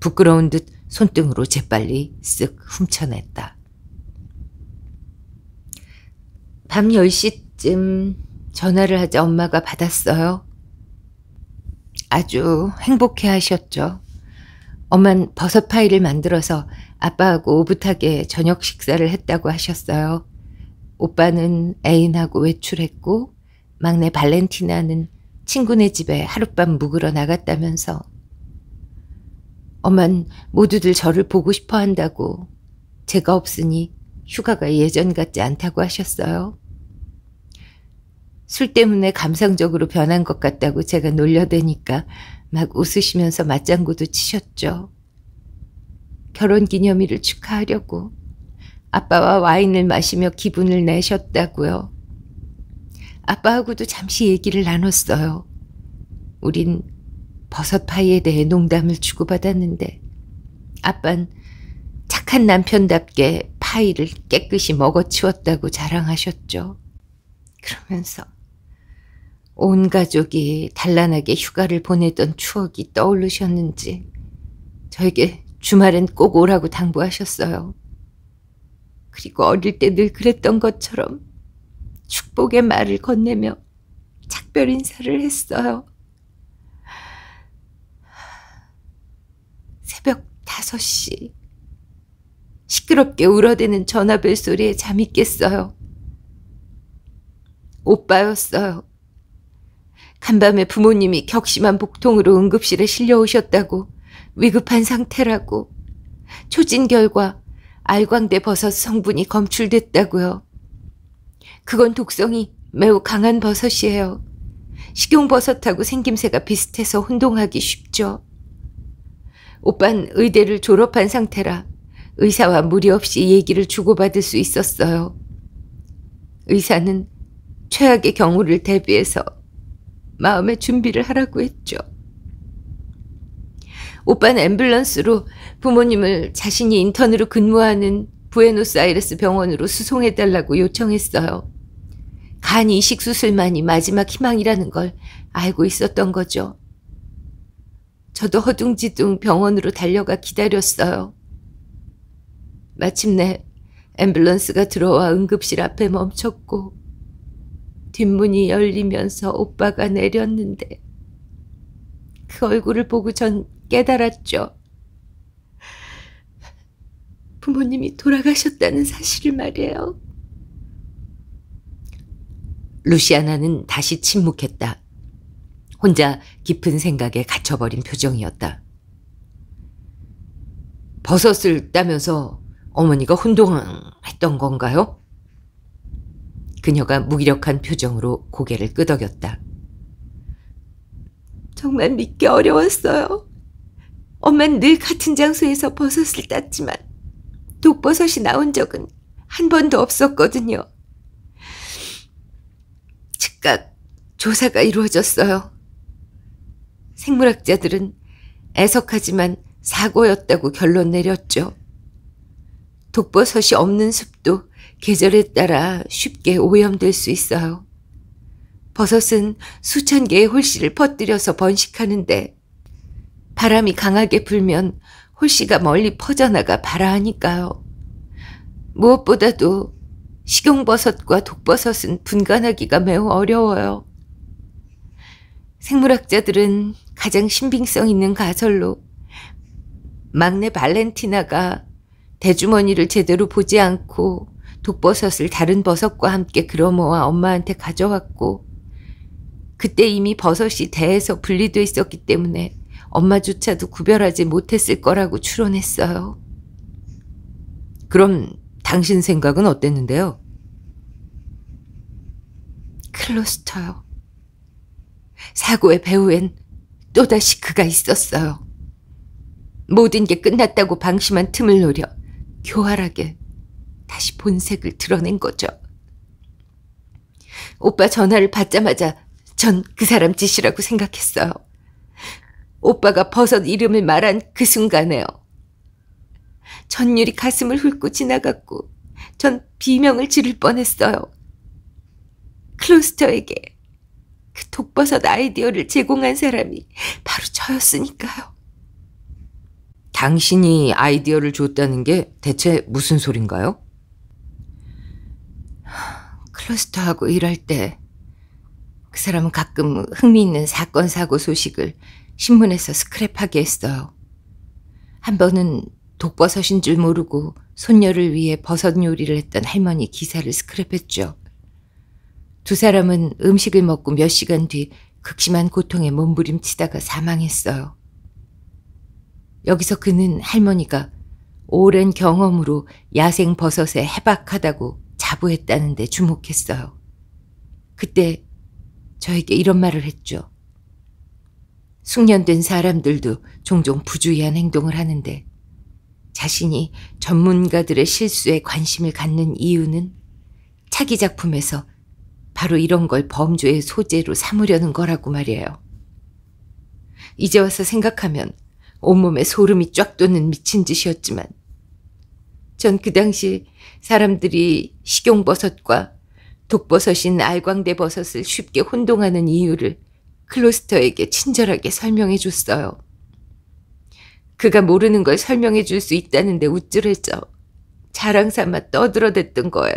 부끄러운 듯 손등으로 재빨리 쓱 훔쳐냈다. 밤 10시쯤 전화를 하자 엄마가 받았어요. 아주 행복해 하셨죠. 엄만 버섯 파이를 만들어서 아빠하고 오붓하게 저녁 식사를 했다고 하셨어요. 오빠는 애인하고 외출했고 막내 발렌티나는 친구네 집에 하룻밤 묵으러 나갔다면서 엄만 모두들 저를 보고 싶어 한다고 제가 없으니 휴가가 예전 같지 않다고 하셨어요. 술 때문에 감상적으로 변한 것 같다고 제가 놀려대니까 막 웃으시면서 맞장구도 치셨죠. 결혼 기념일을 축하하려고 아빠와 와인을 마시며 기분을 내셨다고요. 아빠하고도 잠시 얘기를 나눴어요. 우린 버섯파이에 대해 농담을 주고받았는데 아빤 착한 남편답게 파이를 깨끗이 먹어치웠다고 자랑하셨죠. 그러면서 온 가족이 단란하게 휴가를 보내던 추억이 떠오르셨는지 저에게 주말엔 꼭 오라고 당부하셨어요. 그리고 어릴 때 늘 그랬던 것처럼 축복의 말을 건네며 작별 인사를 했어요. 새벽 5시 시끄럽게 울어대는 전화벨 소리에 잠이 깼어요. 오빠였어요. 한밤에 부모님이 격심한 복통으로 응급실에 실려오셨다고 위급한 상태라고 초진 결과 알광대 버섯 성분이 검출됐다고요. 그건 독성이 매우 강한 버섯이에요. 식용버섯하고 생김새가 비슷해서 혼동하기 쉽죠. 오빤 의대를 졸업한 상태라 의사와 무리 없이 얘기를 주고받을 수 있었어요. 의사는 최악의 경우를 대비해서 마음의 준비를 하라고 했죠. 오빤 앰뷸런스로 부모님을 자신이 인턴으로 근무하는 부에노스아이레스 병원으로 수송해달라고 요청했어요. 간 이식 수술만이 마지막 희망이라는 걸 알고 있었던 거죠. 저도 허둥지둥 병원으로 달려가 기다렸어요. 마침내 앰뷸런스가 들어와 응급실 앞에 멈췄고 뒷문이 열리면서 오빠가 내렸는데 그 얼굴을 보고 전 깨달았죠. 부모님이 돌아가셨다는 사실을 말이에요. 루시아나는 다시 침묵했다. 혼자 깊은 생각에 갇혀버린 표정이었다. 버섯을 따면서 어머니가 혼동했던 건가요? 그녀가 무기력한 표정으로 고개를 끄덕였다. 정말 믿기 어려웠어요. 엄마는늘 같은 장소에서 버섯을 땄지만 독버섯이 나온 적은 한 번도 없었거든요. 즉각 조사가 이루어졌어요. 생물학자들은 애석하지만 사고였다고 결론 내렸죠. 독버섯이 없는 숲도 계절에 따라 쉽게 오염될 수 있어요. 버섯은 수천 개의 홀씨를 퍼뜨려서 번식하는데 바람이 강하게 불면 홀씨가 멀리 퍼져나가 발아하니까요. 무엇보다도 식용버섯과 독버섯은 분간하기가 매우 어려워요. 생물학자들은 가장 신빙성 있는 가설로 막내 발렌티나가 대주머니를 제대로 보지 않고 독버섯을 다른 버섯과 함께 그러모아 엄마한테 가져왔고 그때 이미 버섯이 대에서 분리돼 있었기 때문에 엄마조차도 구별하지 못했을 거라고 추론했어요. 그럼 당신 생각은 어땠는데요? 클로스터요. 사고의 배후엔 또다시 그가 있었어요. 모든 게 끝났다고 방심한 틈을 노려 교활하게 다시 본색을 드러낸 거죠. 오빠 전화를 받자마자 전 그 사람 짓이라고 생각했어요. 오빠가 버섯 이름을 말한 그 순간에요. 전율이 가슴을 훑고 지나갔고 전 비명을 지를 뻔했어요. 클로스터에게 그 독버섯 아이디어를 제공한 사람이 바로 저였으니까요. 당신이 아이디어를 줬다는 게 대체 무슨 소린가요? 클러스터하고 일할 때 그 사람은 가끔 흥미있는 사건 사고 소식을 신문에서 스크랩하게 했어요. 한 번은 독버섯인 줄 모르고 손녀를 위해 버섯 요리를 했던 할머니 기사를 스크랩했죠. 두 사람은 음식을 먹고 몇 시간 뒤 극심한 고통에 몸부림치다가 사망했어요. 여기서 그는 할머니가 오랜 경험으로 야생 버섯에 해박하다고 자부했다는데 주목했어요. 그때 저에게 이런 말을 했죠. 숙련된 사람들도 종종 부주의한 행동을 하는데 자신이 전문가들의 실수에 관심을 갖는 이유는 차기 작품에서 바로 이런 걸 범죄의 소재로 삼으려는 거라고 말이에요. 이제 와서 생각하면 온몸에 소름이 쫙 돋는 미친 짓이었지만 전 그 당시 사람들이 식용버섯과 독버섯인 알광대 버섯을 쉽게 혼동하는 이유를 클로스터에게 친절하게 설명해 줬어요. 그가 모르는 걸 설명해 줄 수 있다는데 우쭐했죠. 자랑삼아 떠들어댔던 거예요.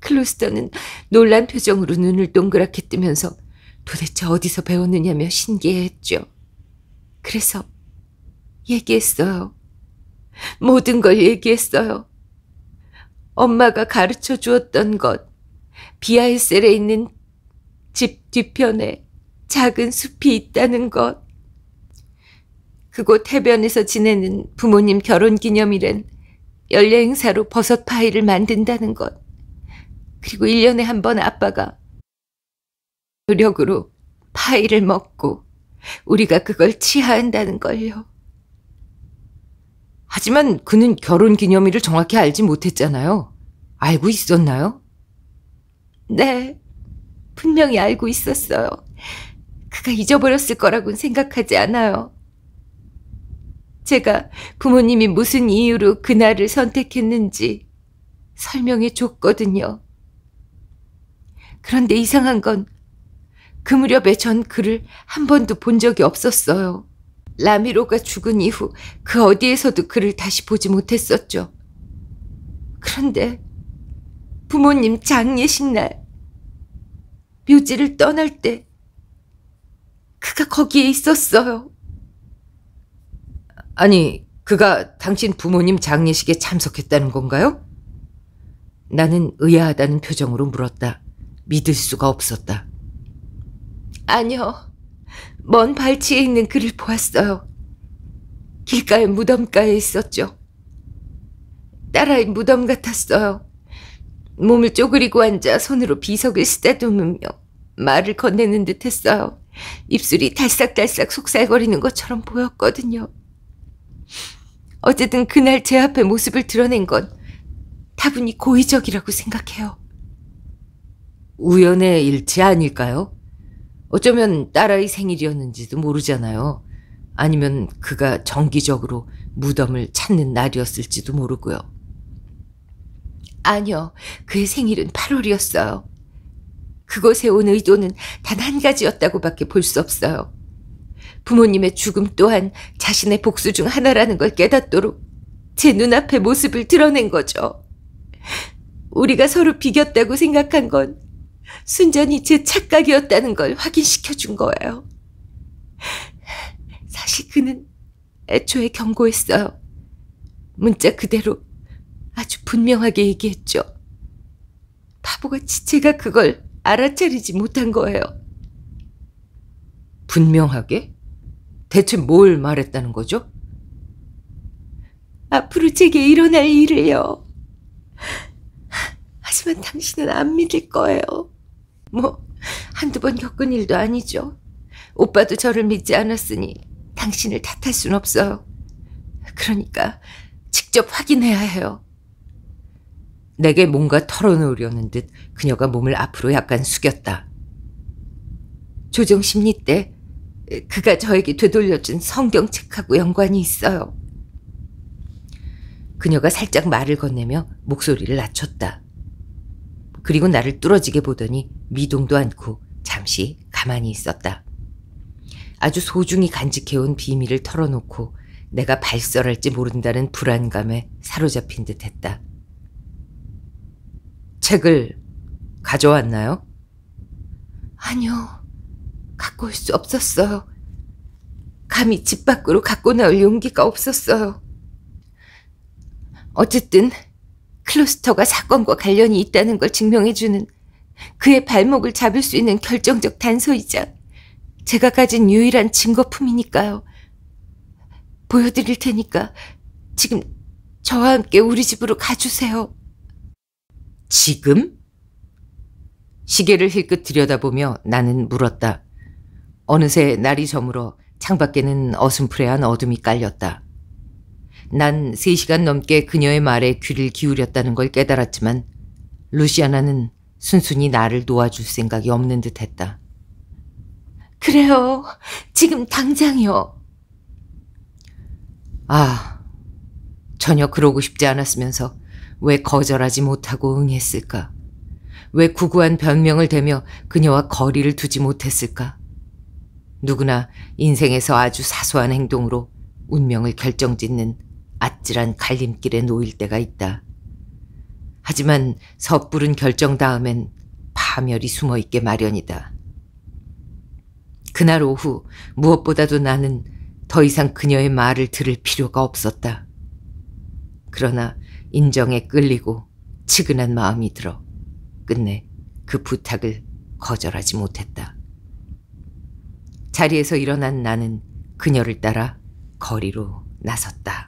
클로스터는 놀란 표정으로 눈을 동그랗게 뜨면서 도대체 어디서 배웠느냐며 신기해했죠. 그래서 얘기했어요. 모든 걸 얘기했어요. 엄마가 가르쳐 주었던 것, 비아이셀에 있는 집 뒤편에 작은 숲이 있다는 것. 그곳 해변에서 지내는 부모님 결혼 기념일엔 연례 행사로 버섯 파이를 만든다는 것. 그리고 1년에 한 번 아빠가 노력으로 파이를 먹고 우리가 그걸 치하한다는 걸요. 하지만 그는 결혼 기념일을 정확히 알지 못했잖아요. 알고 있었나요? 네. 분명히 알고 있었어요. 그가 잊어버렸을 거라고는 생각하지 않아요. 제가 부모님이 무슨 이유로 그날을 선택했는지 설명해 줬거든요. 그런데 이상한 건 그 무렵에 전 그를 한 번도 본 적이 없었어요. 라미로가 죽은 이후 그 어디에서도 그를 다시 보지 못했었죠. 그런데 부모님 장례식 날 묘지를 떠날 때 그가 거기에 있었어요. 아니, 그가 당신 부모님 장례식에 참석했다는 건가요? 나는 의아하다는 표정으로 물었다. 믿을 수가 없었다. 아니요. 먼 발치에 있는 그를 보았어요. 길가의 무덤가에 있었죠. 딸아이 무덤 같았어요. 몸을 쪼그리고 앉아 손으로 비석을 쓰다듬으며 말을 건네는 듯 했어요. 입술이 달싹달싹 속살거리는 것처럼 보였거든요. 어쨌든 그날 제 앞에 모습을 드러낸 건 다분히 고의적이라고 생각해요. 우연의 일치 아닐까요? 어쩌면 딸아이 생일이었는지도 모르잖아요. 아니면 그가 정기적으로 무덤을 찾는 날이었을지도 모르고요. 아니요. 그의 생일은 8월이었어요. 그곳에 온 의도는 단 한 가지였다고밖에 볼 수 없어요. 부모님의 죽음 또한 자신의 복수 중 하나라는 걸 깨닫도록 제눈앞에 모습을 드러낸 거죠. 우리가 서로 비겼다고 생각한 건 순전히 제 착각이었다는 걸 확인시켜 준 거예요. 사실 그는 애초에 경고했어요. 문자 그대로 아주 분명하게 얘기했죠. 바보같이 제가 그걸 알아차리지 못한 거예요. 분명하게? 대체 뭘 말했다는 거죠? 앞으로 제게 일어날 일을요. 하지만 당신은 안 믿을 거예요. 뭐 한두 번 겪은 일도 아니죠. 오빠도 저를 믿지 않았으니 당신을 탓할 순 없어요. 그러니까 직접 확인해야 해요. 내게 뭔가 털어놓으려는 듯 그녀가 몸을 앞으로 약간 숙였다. 조정 심리 때 그가 저에게 되돌려준 성경책하고 연관이 있어요. 그녀가 살짝 말을 건네며 목소리를 낮췄다. 그리고 나를 뚫어지게 보더니 미동도 않고 잠시 가만히 있었다. 아주 소중히 간직해온 비밀을 털어놓고 내가 발설할지 모른다는 불안감에 사로잡힌 듯 했다. 책을 가져왔나요? 아니요. 갖고 올 수 없었어요. 감히 집 밖으로 갖고 나올 용기가 없었어요. 어쨌든 클로스터가 사건과 관련이 있다는 걸 증명해주는 그의 발목을 잡을 수 있는 결정적 단서이자 제가 가진 유일한 증거품이니까요. 보여드릴 테니까 지금 저와 함께 우리 집으로 가주세요. 지금? 시계를 힐끗 들여다보며 나는 물었다. 어느새 날이 저물어 창밖에는 어슴푸레한 어둠이 깔렸다. 난 3시간 넘게 그녀의 말에 귀를 기울였다는 걸 깨달았지만 루시아나는 순순히 나를 놓아줄 생각이 없는 듯 했다. 그래요. 지금 당장이요. 아, 전혀 그러고 싶지 않았으면서 왜 거절하지 못하고 응했을까? 왜 구구한 변명을 대며 그녀와 거리를 두지 못했을까? 누구나 인생에서 아주 사소한 행동으로 운명을 결정짓는 아찔한 갈림길에 놓일 때가 있다. 하지만 섣부른 결정 다음엔 파멸이 숨어 있게 마련이다. 그날 오후 무엇보다도 나는 더 이상 그녀의 말을 들을 필요가 없었다. 그러나 인정에 끌리고 측은한 마음이 들어 끝내 그 부탁을 거절하지 못했다. 자리에서 일어난 나는 그녀를 따라 거리로 나섰다.